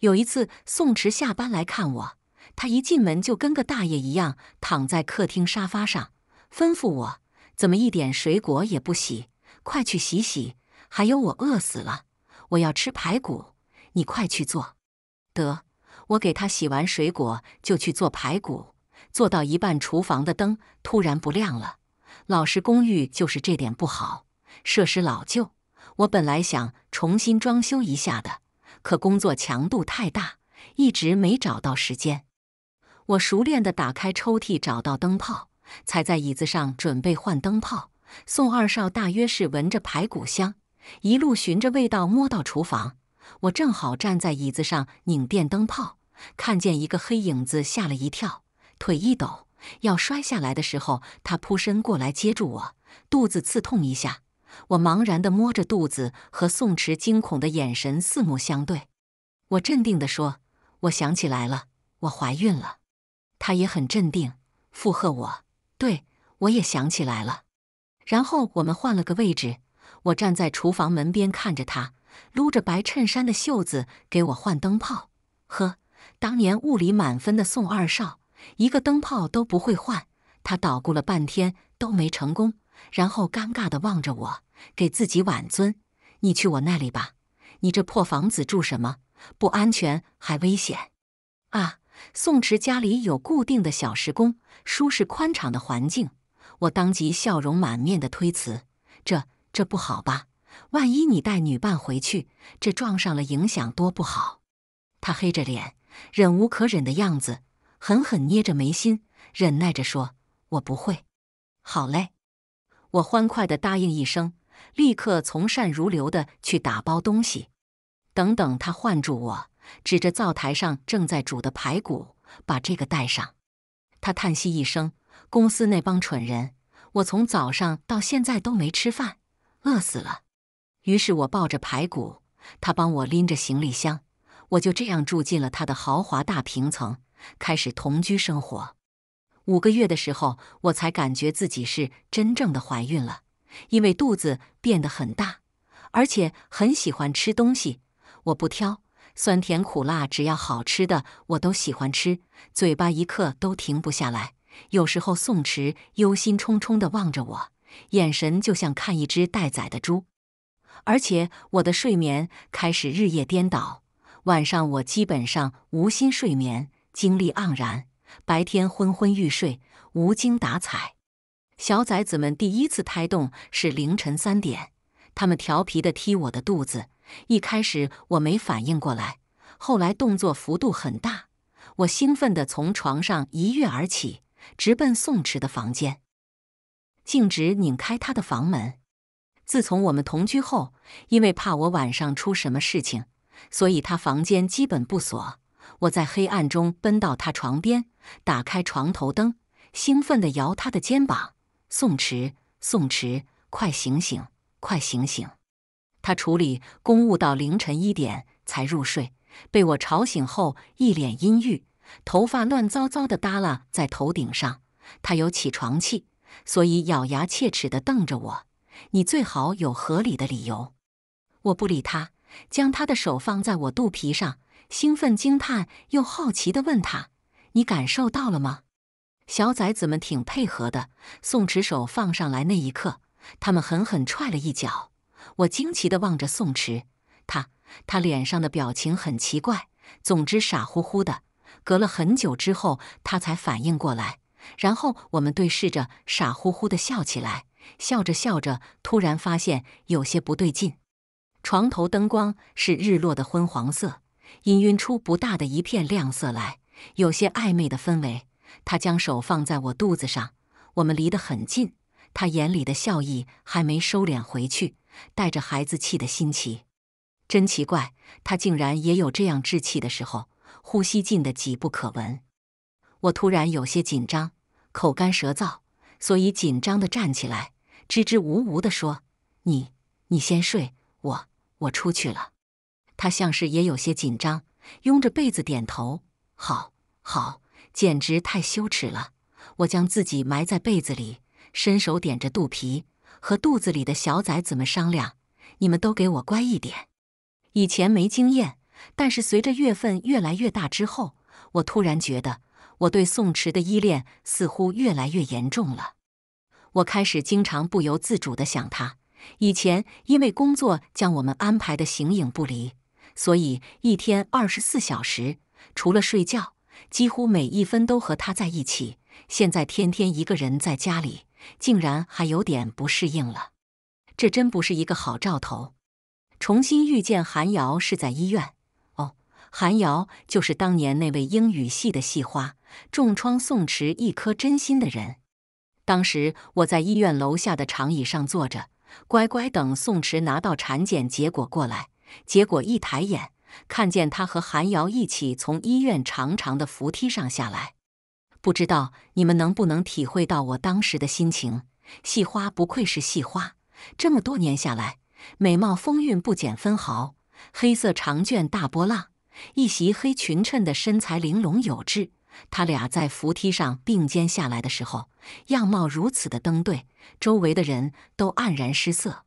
有一次，宋池下班来看我，他一进门就跟个大爷一样躺在客厅沙发上，吩咐我怎么一点水果也不洗。快去洗洗！还有，我饿死了，我要吃排骨，你快去做。得，我给他洗完水果就去做排骨。做到一半，厨房的灯突然不亮了。老式公寓就是这点不好，设施老旧。我本来想重新装修一下的，可工作强度太大，一直没找到时间。我熟练的打开抽屉，找到灯泡，踩在椅子上准备换灯泡。宋二少大约是闻着排骨香，一路寻着味道摸到厨房。我正好站在椅子上拧电灯泡，看见一个黑影子，吓了一跳，腿一抖，要摔下来的时候，他扑身过来接住我，肚子刺痛一下，我茫然地摸着肚子，和宋池惊恐的眼神四目相对。我镇定地说：“我想起来了，我怀孕了。”他也很镇定，附和我：“对我也想起来了。”然后我们换了个位置，我站在厨房门边看着他，撸着白衬衫的袖子给我换灯泡。呵，当年物理满分的宋二少，一个灯泡都不会换，他捣鼓了半天都没成功，然后尴尬地望着我，给自己挽尊。你去我那里吧，你这破房子住什么？不安全还危险。啊，宋池家里有固定的小时工，舒适宽敞的环境。我当即笑容满面的推辞：“这这不好吧？万一你带女伴回去，这撞上了，影响多不好。”他黑着脸，忍无可忍的样子，狠狠捏着眉心，忍耐着说：“我不会。”好嘞，我欢快的答应一声，立刻从善如流的去打包东西。等等，他唤住我，指着灶台上正在煮的排骨：“把这个带上。”他叹息一声。公司那帮蠢人，我从早上到现在都没吃饭，饿死了。于是我抱着排骨，他帮我拎着行李箱，我就这样住进了他的豪华大平层，开始同居生活。五个月的时候，我才感觉自己是真正的怀孕了，因为肚子变得很大，而且很喜欢吃东西。我不挑，酸甜苦辣，只要好吃的我都喜欢吃，嘴巴一刻都停不下来。有时候，宋池忧心忡忡地望着我，眼神就像看一只待宰的猪。而且，我的睡眠开始日夜颠倒，晚上我基本上无心睡眠，精力盎然；白天昏昏欲睡，无精打采。小崽子们第一次胎动是凌晨三点，他们调皮地踢我的肚子。一开始我没反应过来，后来动作幅度很大，我兴奋地从床上一跃而起。直奔宋池的房间，径直拧开他的房门。自从我们同居后，因为怕我晚上出什么事情，所以他房间基本不锁。我在黑暗中奔到他床边，打开床头灯，兴奋地摇他的肩膀：“宋池，宋池，快醒醒，快醒醒！”他处理公务到凌晨一点才入睡，被我吵醒后一脸阴郁。头发乱糟糟的耷拉在头顶上，他有起床气，所以咬牙切齿地瞪着我。你最好有合理的理由。我不理他，将他的手放在我肚皮上，兴奋、惊叹又好奇地问他：“你感受到了吗？”小崽子们挺配合的。宋池手放上来那一刻，他们狠狠踹了一脚。我惊奇地望着宋池，他他脸上的表情很奇怪，总之傻乎乎的。隔了很久之后，他才反应过来，然后我们对视着，傻乎乎的笑起来。笑着笑着，突然发现有些不对劲。床头灯光是日落的昏黄色，氤氲出不大的一片亮色来，有些暧昧的氛围。他将手放在我肚子上，我们离得很近，他眼里的笑意还没收敛回去，带着孩子气的新奇。真奇怪，他竟然也有这样稚气的时候。呼吸尽的几不可闻，我突然有些紧张，口干舌燥，所以紧张的站起来，支支吾吾的说：“你你先睡，我我出去了。”他像是也有些紧张，拥着被子点头：“好，好。”简直太羞耻了。我将自己埋在被子里，伸手点着肚皮和肚子里的小崽子们商量：“你们都给我乖一点，以前没经验。”但是随着月份越来越大之后，我突然觉得我对宋池的依恋似乎越来越严重了。我开始经常不由自主的想他。以前因为工作将我们安排的形影不离，所以一天二十四小时除了睡觉，几乎每一分都和他在一起。现在天天一个人在家里，竟然还有点不适应了。这真不是一个好兆头。重新遇见韩瑶是在医院。韩瑶就是当年那位英语系的系花，重创宋池一颗真心的人。当时我在医院楼下的长椅上坐着，乖乖等宋池拿到产检结果过来。结果一抬眼，看见他和韩瑶一起从医院长长的扶梯上下来。不知道你们能不能体会到我当时的心情？系花不愧是系花，这么多年下来，美貌风韵不减分毫，黑色长卷大波浪。一袭黑裙衬的身材玲珑有致，他俩在扶梯上并肩下来的时候，样貌如此的登对，周围的人都黯然失色。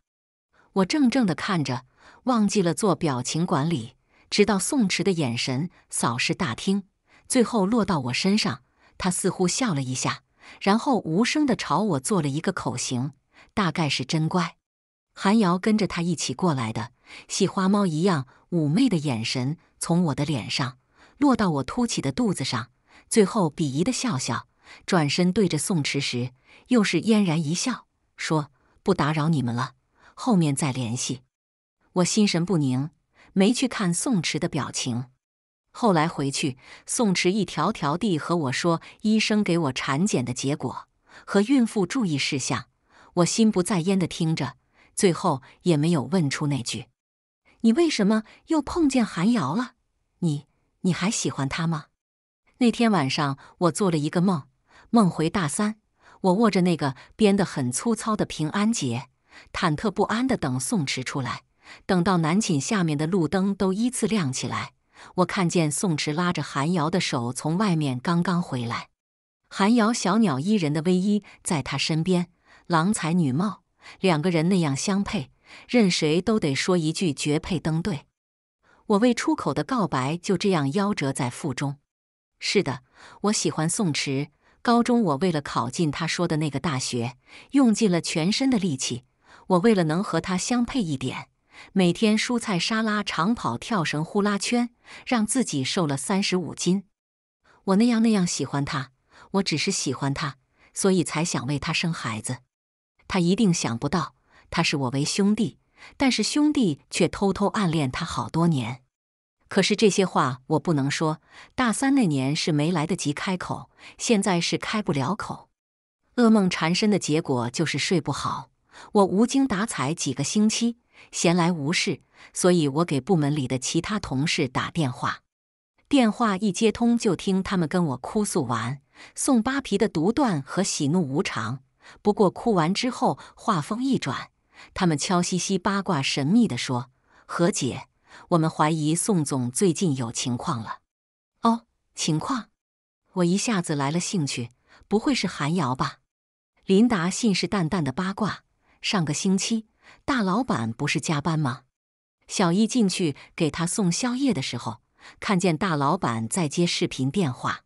我怔怔地看着，忘记了做表情管理，直到宋池的眼神扫视大厅，最后落到我身上，他似乎笑了一下，然后无声地朝我做了一个口型，大概是“真乖”。韩瑶跟着他一起过来的，细花猫一样妩媚的眼神。从我的脸上落到我凸起的肚子上，最后鄙夷的笑笑，转身对着宋池时，又是嫣然一笑，说：“不打扰你们了，后面再联系。”我心神不宁，没去看宋池的表情。后来回去，宋池一条条地和我说医生给我产检的结果和孕妇注意事项，我心不在焉的听着，最后也没有问出那句：“你为什么又碰见韩瑶了？”你，你还喜欢他吗？那天晚上，我做了一个梦，梦回大三，我握着那个编得很粗糙的平安结，忐忑不安地等宋池出来。等到南寝下面的路灯都依次亮起来，我看见宋池拉着韩瑶的手从外面刚刚回来，韩瑶小鸟依人的偎衣在他身边，郎才女貌，两个人那样相配，任谁都得说一句绝配登对。我未出口的告白就这样夭折在腹中。是的，我喜欢宋迟。高中我为了考进他说的那个大学，用尽了全身的力气。我为了能和他相配一点，每天蔬菜沙拉、长跑、跳绳、呼啦圈，让自己瘦了三十五斤。我那样那样喜欢他，我只是喜欢他，所以才想为他生孩子。他一定想不到，他视我为兄弟。但是兄弟却偷偷暗恋他好多年，可是这些话我不能说。大三那年是没来得及开口，现在是开不了口。噩梦缠身的结果就是睡不好，我无精打采几个星期，闲来无事，所以我给部门里的其他同事打电话。电话一接通，就听他们跟我哭诉完宋扒皮的独断和喜怒无常。不过哭完之后，话锋一转。他们悄兮兮八卦，神秘的说：“何姐，我们怀疑宋总最近有情况了。”哦，情况？我一下子来了兴趣，不会是韩瑶吧？琳达信誓旦旦的八卦：“上个星期大老板不是加班吗？小易进去给他送宵夜的时候，看见大老板在接视频电话。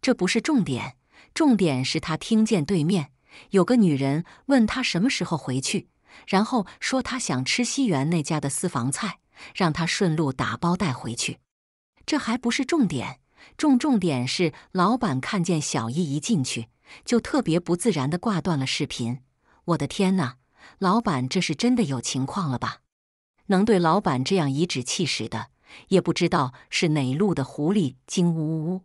这不是重点，重点是他听见对面有个女人问他什么时候回去。”然后说他想吃西园那家的私房菜，让他顺路打包带回去。这还不是重点，重重点是老板看见小易一进去，就特别不自然的挂断了视频。我的天哪，老板这是真的有情况了吧？能对老板这样颐指气使的，也不知道是哪路的狐狸精。呜呜呜！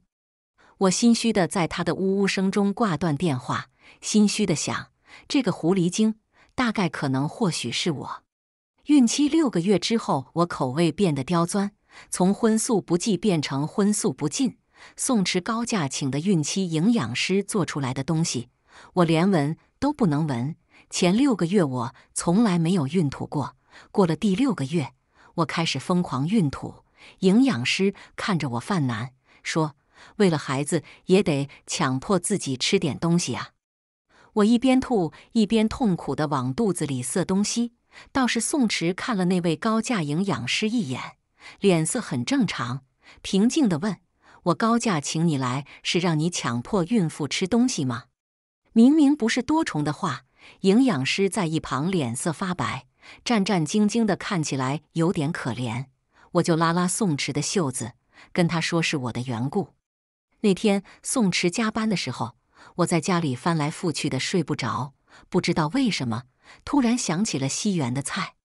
我心虚的在他的呜呜声中挂断电话，心虚的想：这个狐狸精。大概可能或许是我，孕期六个月之后，我口味变得刁钻，从荤素不忌变成荤素不进。宋池高价请的孕期营养师做出来的东西，我连闻都不能闻。前六个月我从来没有孕吐过，过了第六个月，我开始疯狂孕吐。营养师看着我犯难，说：“为了孩子，也得强迫自己吃点东西啊。”我一边吐一边痛苦的往肚子里塞东西，倒是宋池看了那位高价营养师一眼，脸色很正常，平静地问我：“高价请你来是让你强迫孕妇吃东西吗？”明明不是多重的话，营养师在一旁脸色发白，战战兢兢的，看起来有点可怜。我就拉拉宋池的袖子，跟他说是我的缘故。那天宋池加班的时候。我在家里翻来覆去的睡不着，不知道为什么，突然想起了西园的菜。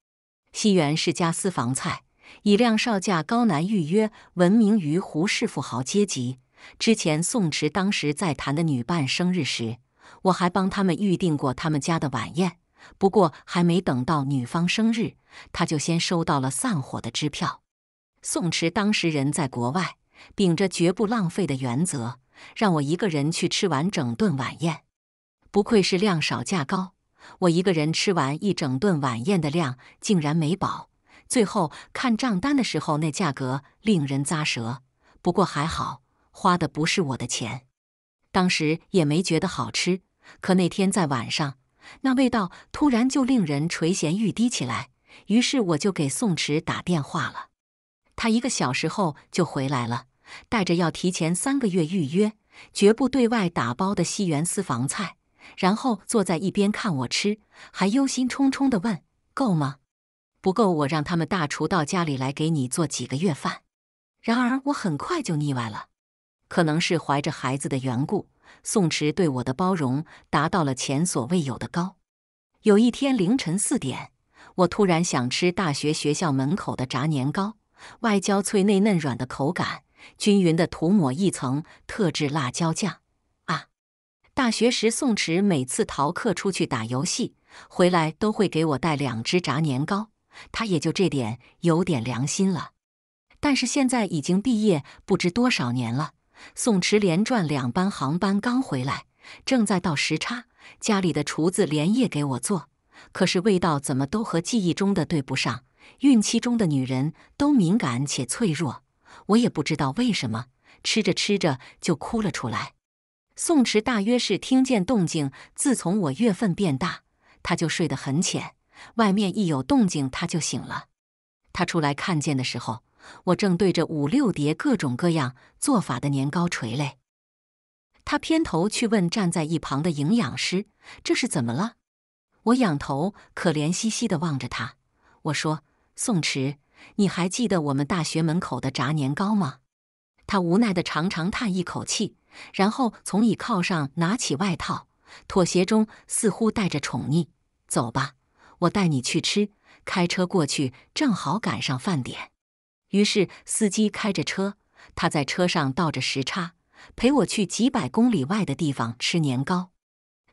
西园是家私房菜，以量少价高难预约闻名于胡氏富豪阶级。之前宋池当时在谈的女伴生日时，我还帮他们预定过他们家的晚宴。不过还没等到女方生日，他就先收到了散伙的支票。宋池当时人在国外，秉着绝不浪费的原则。让我一个人去吃完整顿晚宴，不愧是量少价高。我一个人吃完一整顿晚宴的量竟然没饱，最后看账单的时候，那价格令人咂舌。不过还好，花的不是我的钱。当时也没觉得好吃，可那天在晚上，那味道突然就令人垂涎欲滴起来。于是我就给宋池打电话了，他一个小时后就回来了。带着要提前三个月预约、绝不对外打包的西园私房菜，然后坐在一边看我吃，还忧心忡忡地问：“够吗？不够，我让他们大厨到家里来给你做几个月饭。”然而，我很快就腻歪了。可能是怀着孩子的缘故，宋池对我的包容达到了前所未有的高。有一天凌晨四点，我突然想吃大学学校门口的炸年糕，外焦脆、内嫩软的口感。均匀地涂抹一层特制辣椒酱。啊，大学时宋池每次逃课出去打游戏，回来都会给我带两只炸年糕。他也就这点有点良心了。但是现在已经毕业不知多少年了。宋池连转两班航班刚回来，正在倒时差。家里的厨子连夜给我做，可是味道怎么都和记忆中的对不上。孕期中的女人都敏感且脆弱。我也不知道为什么，吃着吃着就哭了出来。宋池大约是听见动静。自从我月份变大，他就睡得很浅，外面一有动静他就醒了。他出来看见的时候，我正对着五六叠各种各样做法的年糕垂泪。他偏头去问站在一旁的营养师：“这是怎么了？”我仰头可怜兮兮的望着他，我说：“宋池，你还记得我们大学门口的炸年糕吗？他无奈地长长叹一口气，然后从椅靠上拿起外套，妥协中似乎带着宠溺：“走吧，我带你去吃。开车过去正好赶上饭点。”于是司机开着车，他在车上倒着时差，陪我去几百公里外的地方吃年糕。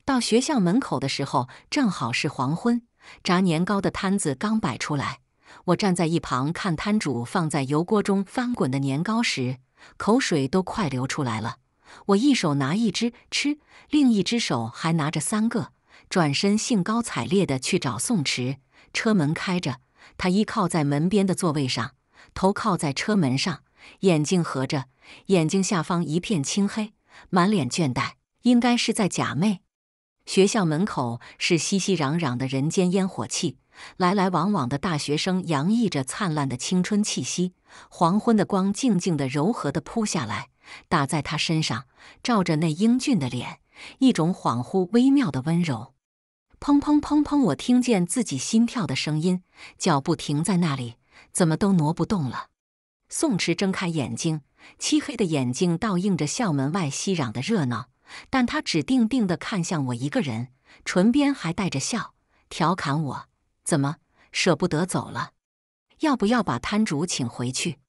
到学校门口的时候，正好是黄昏，炸年糕的摊子刚摆出来。我站在一旁看摊主放在油锅中翻滚的年糕时，口水都快流出来了。我一手拿一只吃，另一只手还拿着三个，转身兴高采烈地去找宋池。车门开着，他依靠在门边的座位上，头靠在车门上，眼睛合着，眼睛下方一片青黑，满脸倦怠，应该是在假寐。学校门口是熙熙攘攘的人间烟火气。来来往往的大学生洋溢着灿烂的青春气息，黄昏的光静静地、柔和地扑下来，打在他身上，照着那英俊的脸，一种恍惚微妙的温柔。砰砰砰砰，我听见自己心跳的声音，脚步停在那里，怎么都挪不动了。宋池睁开眼睛，漆黑的眼睛倒映着校门外熙攘的热闹，但他只定定地看向我一个人，唇边还带着笑，调侃我。怎么舍不得走了？要不要把摊主请回去？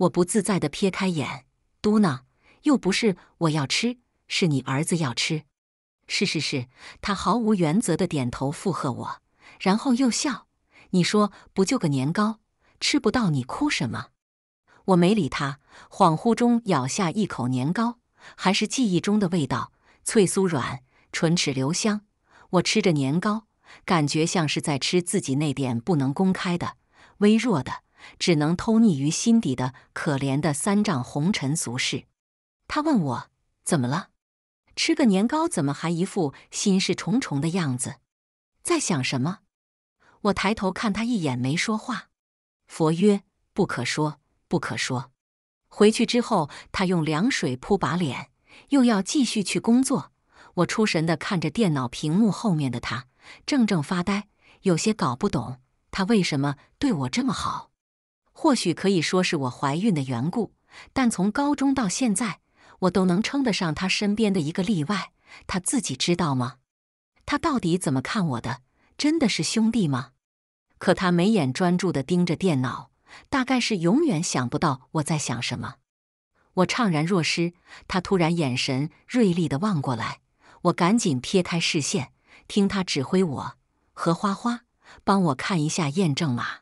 我不自在的撇开眼，嘟囔：“又不是我要吃，是你儿子要吃。”“是是是。”他毫无原则的点头附和我，然后又笑：“你说不就个年糕，吃不到你哭什么？”我没理他，恍惚中咬下一口年糕，还是记忆中的味道，脆酥软，唇齿留香。我吃着年糕。感觉像是在吃自己那点不能公开的、微弱的、只能偷匿于心底的可怜的三丈红尘俗事。他问我怎么了，吃个年糕怎么还一副心事重重的样子，在想什么？我抬头看他一眼，没说话。佛曰：不可说，不可说。回去之后，他用凉水扑把脸，又要继续去工作。我出神地看着电脑屏幕后面的他。怔怔发呆，有些搞不懂他为什么对我这么好。或许可以说是我怀孕的缘故，但从高中到现在，我都能称得上他身边的一个例外。他自己知道吗？他到底怎么看我的？真的是兄弟吗？可他眉眼专注地盯着电脑，大概是永远想不到我在想什么。我怅然若失，他突然眼神锐利地望过来，我赶紧撇开视线。听他指挥，我和花花帮我看一下验证码，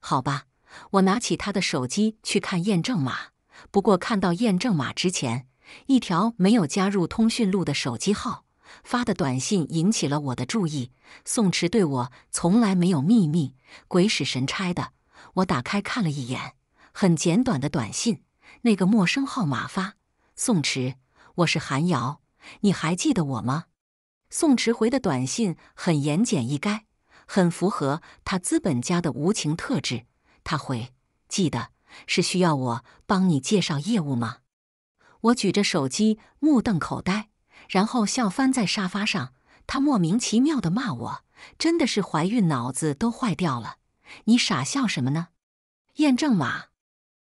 好吧。我拿起他的手机去看验证码，不过看到验证码之前，一条没有加入通讯录的手机号发的短信引起了我的注意。宋池对我从来没有秘密，鬼使神差的，我打开看了一眼，很简短的短信，那个陌生号码发：宋池，我是韩瑶，你还记得我吗？宋池回的短信很言简意赅，很符合他资本家的无情特质。他回：“记得是需要我帮你介绍业务吗？”我举着手机，目瞪口呆，然后笑翻在沙发上。他莫名其妙的骂我：“真的是怀孕，脑子都坏掉了！你傻笑什么呢？”验证码，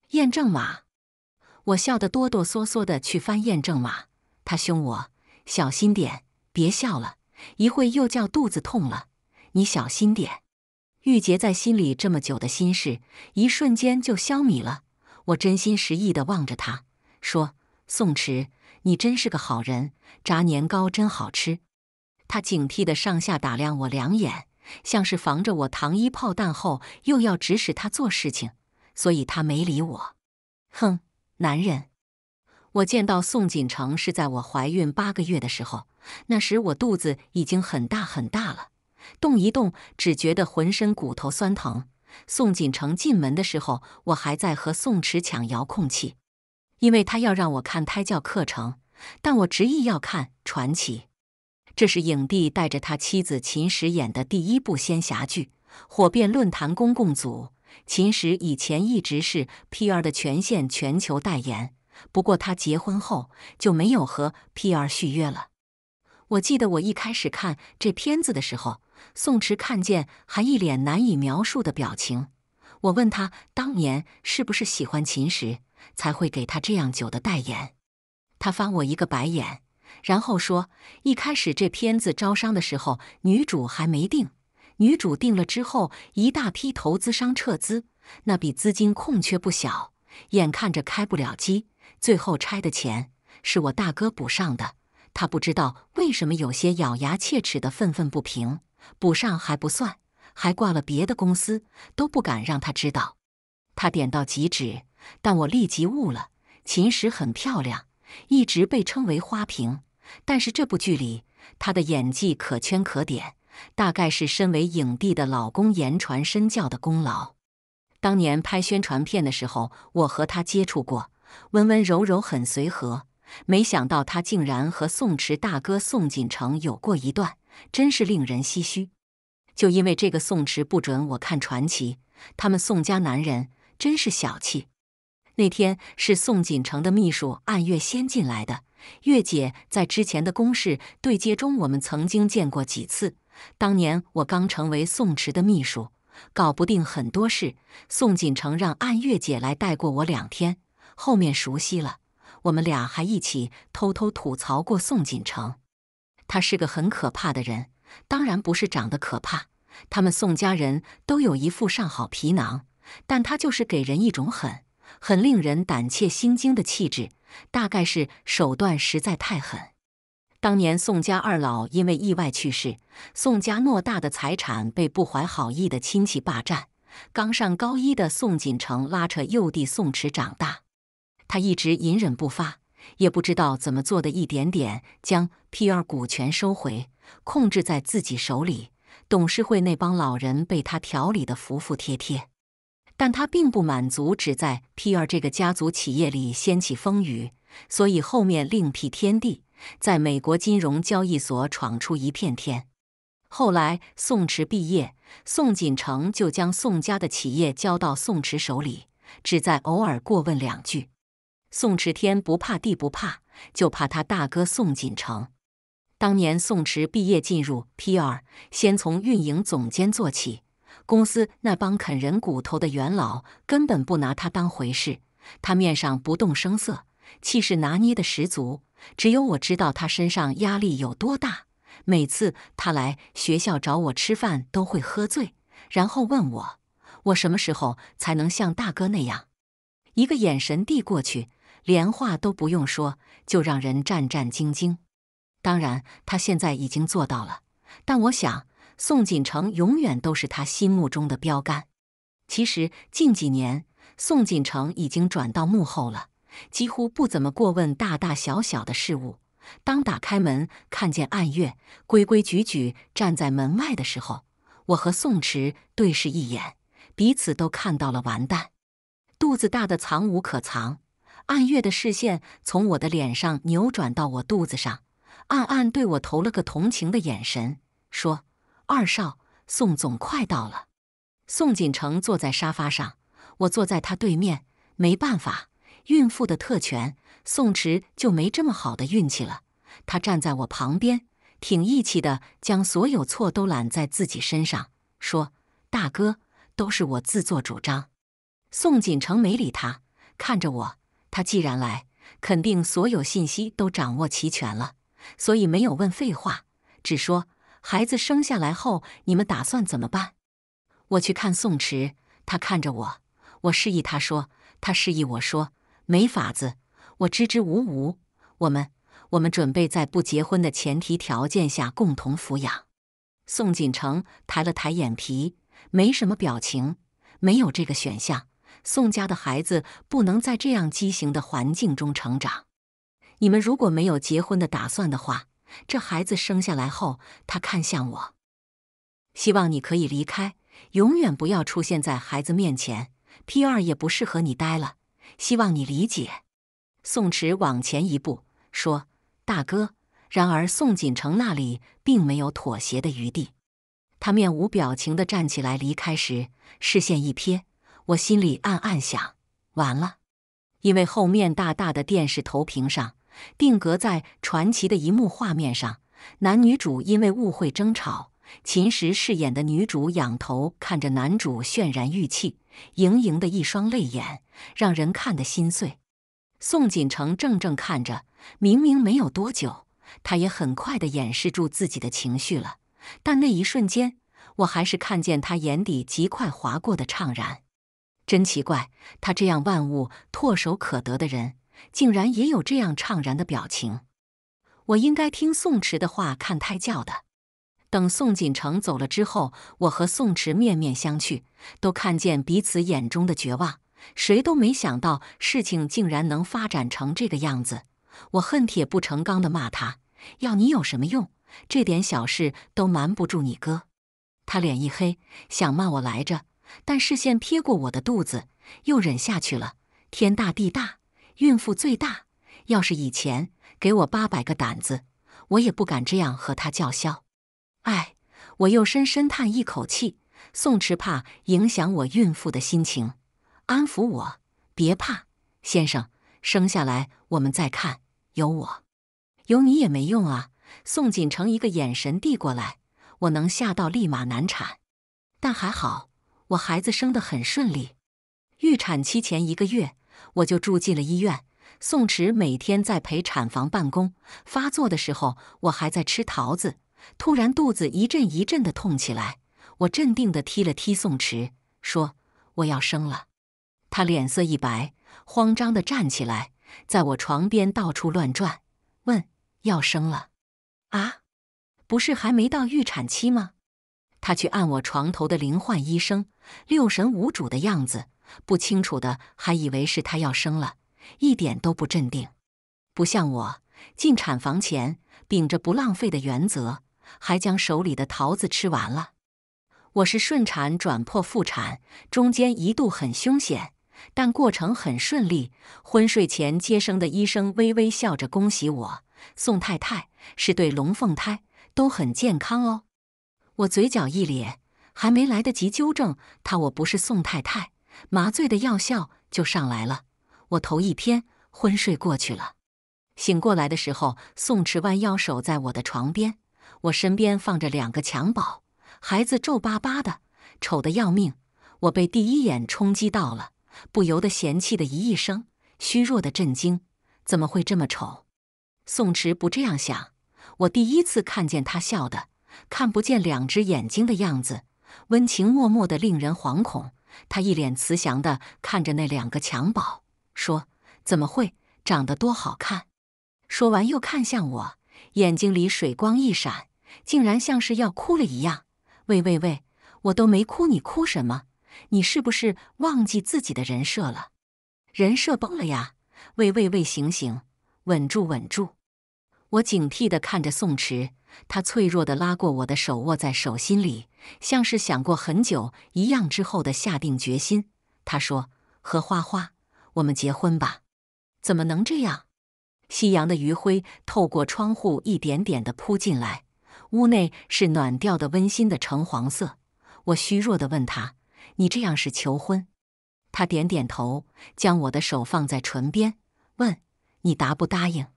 验证码。我笑得哆哆嗦嗦的去翻验证码。他凶我：“小心点。”别笑了，一会又叫肚子痛了，你小心点。玉洁在心里这么久的心事，一瞬间就消弭了。我真心实意地望着他说：“宋池，你真是个好人，炸年糕真好吃。”他警惕地上下打量我两眼，像是防着我糖衣炮弹后又要指使他做事情，所以他没理我。哼，男人。我见到宋锦城是在我怀孕八个月的时候，那时我肚子已经很大很大了，动一动只觉得浑身骨头酸疼。宋锦城进门的时候，我还在和宋池抢遥控器，因为他要让我看胎教课程，但我执意要看《传奇》，这是影帝带着他妻子秦时演的第一部仙侠剧，火遍论坛公共组。秦时以前一直是 P.R 的全线全球代言。不过他结婚后就没有和 P.R 续约了。我记得我一开始看这片子的时候，宋池看见还一脸难以描述的表情。我问他当年是不是喜欢秦时才会给他这样久的代言？他翻我一个白眼，然后说一开始这片子招商的时候女主还没定，女主定了之后一大批投资商撤资，那笔资金空缺不小，眼看着开不了机。最后拆的钱是我大哥补上的，他不知道为什么有些咬牙切齿的愤愤不平。补上还不算，还挂了别的公司，都不敢让他知道。他点到即止，但我立即悟了。秦时很漂亮，一直被称为花瓶，但是这部剧里她的演技可圈可点，大概是身为影帝的老公言传身教的功劳。当年拍宣传片的时候，我和他接触过。温温柔柔，很随和。没想到他竟然和宋池大哥宋锦城有过一段，真是令人唏嘘。就因为这个，宋池不准我看传奇。他们宋家男人真是小气。那天是宋锦城的秘书按月先进来的。月姐在之前的公事对接中，我们曾经见过几次。当年我刚成为宋池的秘书，搞不定很多事，宋锦城让按月姐来带过我两天。后面熟悉了，我们俩还一起偷偷吐槽过宋锦城。他是个很可怕的人，当然不是长得可怕。他们宋家人都有一副上好皮囊，但他就是给人一种狠、很令人胆怯心惊的气质。大概是手段实在太狠。当年宋家二老因为意外去世，宋家偌大的财产被不怀好意的亲戚霸占。刚上高一的宋锦城拉扯幼弟宋池长大。他一直隐忍不发，也不知道怎么做的一点点将 P 二股权收回，控制在自己手里。董事会那帮老人被他调理的服服帖帖，但他并不满足，只在 P 二这个家族企业里掀起风雨，所以后面另辟天地，在美国金融交易所闯出一片天。后来宋池毕业，宋锦成就将宋家的企业交到宋池手里，只在偶尔过问两句。宋池天不怕地不怕，就怕他大哥宋锦成。当年宋池毕业进入 P.R.，先从运营总监做起。公司那帮啃人骨头的元老根本不拿他当回事。他面上不动声色，气势拿捏的十足。只有我知道他身上压力有多大。每次他来学校找我吃饭，都会喝醉，然后问我：我什么时候才能像大哥那样，一个眼神递过去？连话都不用说，就让人战战兢兢。当然，他现在已经做到了，但我想，宋锦城永远都是他心目中的标杆。其实，近几年，宋锦城已经转到幕后了，几乎不怎么过问大大小小的事物。当打开门，看见暗月规规矩矩站在门外的时候，我和宋池对视一眼，彼此都看到了完蛋，肚子大的藏无可藏。暗月的视线从我的脸上扭转到我肚子上，暗暗对我投了个同情的眼神，说：“二少，宋总快到了。”宋锦城坐在沙发上，我坐在他对面，没办法，孕妇的特权。宋池就没这么好的运气了，他站在我旁边，挺义气的，将所有错都揽在自己身上，说：“大哥，都是我自作主张。”宋锦城没理他，看着我。他既然来，肯定所有信息都掌握齐全了，所以没有问废话，只说孩子生下来后你们打算怎么办？我去看宋池，他看着我，我示意他说，他示意我说，没法子，我支支吾吾，我们我们准备在不结婚的前提条件下共同抚养。宋锦城抬了抬眼皮，没什么表情，没有这个选项。宋家的孩子不能在这样畸形的环境中成长。你们如果没有结婚的打算的话，这孩子生下来后，他看向我，希望你可以离开，永远不要出现在孩子面前。P 二也不适合你待了，希望你理解。宋池往前一步说：“大哥。”然而，宋锦城那里并没有妥协的余地，他面无表情地站起来离开时，视线一瞥。我心里暗暗想：完了，因为后面大大的电视投屏上定格在传奇的一幕画面上，男女主因为误会争吵。秦时饰演的女主仰头看着男主，泫然欲泣，盈盈的一双泪眼，让人看得心碎。宋锦城怔怔看着，明明没有多久，他也很快地掩饰住自己的情绪了，但那一瞬间，我还是看见他眼底极快划过的怅然。真奇怪，他这样万物唾手可得的人，竟然也有这样怅然的表情。我应该听宋迟的话，看胎教的。等宋锦城走了之后，我和宋迟面面相觑，都看见彼此眼中的绝望。谁都没想到事情竟然能发展成这个样子。我恨铁不成钢的骂他：“要你有什么用？这点小事都瞒不住你哥。”他脸一黑，想骂我来着。但视线瞥过我的肚子，又忍下去了。天大地大，孕妇最大。要是以前，给我八百个胆子，我也不敢这样和他叫嚣。哎，我又深深叹一口气。宋池怕影响我孕妇的心情，安抚我：“别怕，先生，生下来我们再看。有我，有你也没用啊。”宋锦城一个眼神递过来，我能吓到立马难产，但还好。我孩子生得很顺利，预产期前一个月我就住进了医院。宋池每天在陪产房办公，发作的时候我还在吃桃子，突然肚子一阵一阵的痛起来。我镇定地踢了踢宋池，说：“我要生了。”他脸色一白，慌张地站起来，在我床边到处乱转，问：“要生了？啊？不是还没到预产期吗？”他去按我床头的灵幻医生，六神无主的样子，不清楚的还以为是他要生了，一点都不镇定，不像我进产房前，秉着不浪费的原则，还将手里的桃子吃完了。我是顺产转剖腹产，中间一度很凶险，但过程很顺利。昏睡前接生的医生微微笑着恭喜我：“宋太太是对龙凤胎都很健康哦。”我嘴角一咧，还没来得及纠正他我不是宋太太，麻醉的药效就上来了，我头一偏，昏睡过去了。醒过来的时候，宋池弯腰守在我的床边，我身边放着两个襁褓，孩子皱巴巴的，丑得要命。我被第一眼冲击到了，不由得嫌弃的一一声，虚弱的震惊，怎么会这么丑？宋池不这样想，我第一次看见他笑的。看不见两只眼睛的样子，温情脉脉的，令人惶恐。他一脸慈祥地看着那两个襁褓，说：“怎么会？长得多好看。”说完又看向我，眼睛里水光一闪，竟然像是要哭了一样。“喂喂喂，我都没哭，你哭什么？你是不是忘记自己的人设了？人设崩了呀！喂喂喂，醒醒，稳住，稳住！”我警惕地看着宋池。他脆弱地拉过我的手，握在手心里，像是想过很久一样之后的下定决心。他说：“和花花，我们结婚吧。”怎么能这样？夕阳的余晖透过窗户一点点地扑进来，屋内是暖调的、温馨的橙黄色。我虚弱地问他：“你这样是求婚？”他点点头，将我的手放在唇边，问：“你答不答应？”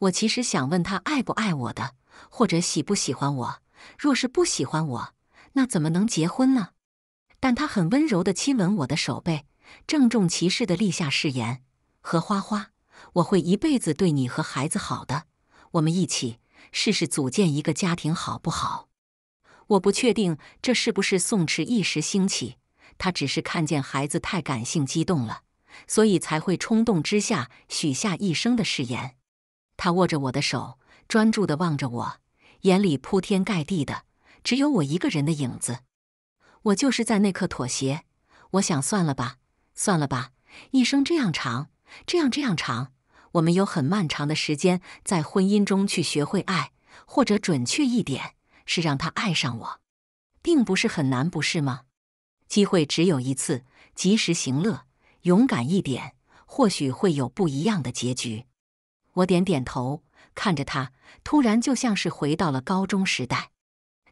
我其实想问他爱不爱我的。或者喜不喜欢我？若是不喜欢我，那怎么能结婚呢？但他很温柔地亲吻我的手背，郑重其事地立下誓言：“和花花，我会一辈子对你和孩子好的。我们一起试试组建一个家庭，好不好？”我不确定这是不是宋迟一时兴起，他只是看见孩子太感性激动了，所以才会冲动之下许下一生的誓言。他握着我的手。专注的望着我，眼里铺天盖地的只有我一个人的影子。我就是在那刻妥协，我想算了吧，算了吧。一生这样长，这样这样长，我们有很漫长的时间在婚姻中去学会爱，或者准确一点，是让他爱上我，并不是很难，不是吗？机会只有一次，及时行乐，勇敢一点，或许会有不一样的结局。我点点头。看着他，突然就像是回到了高中时代，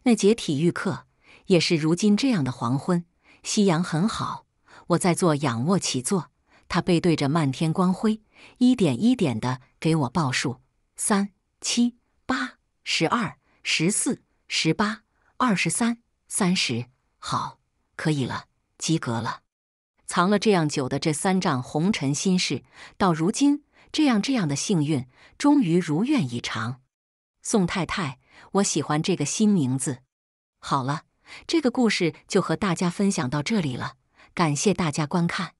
那节体育课也是如今这样的黄昏，夕阳很好。我在做仰卧起坐，他背对着漫天光辉，一点一点的给我报数：三、七、八、十二、十四、十八、二十三、三十。好，可以了，及格了。藏了这样久的这三丈红尘心事，到如今。这样这样的幸运，终于如愿以偿。宋太太，我喜欢这个新名字。好了，这个故事就和大家分享到这里了，感谢大家观看。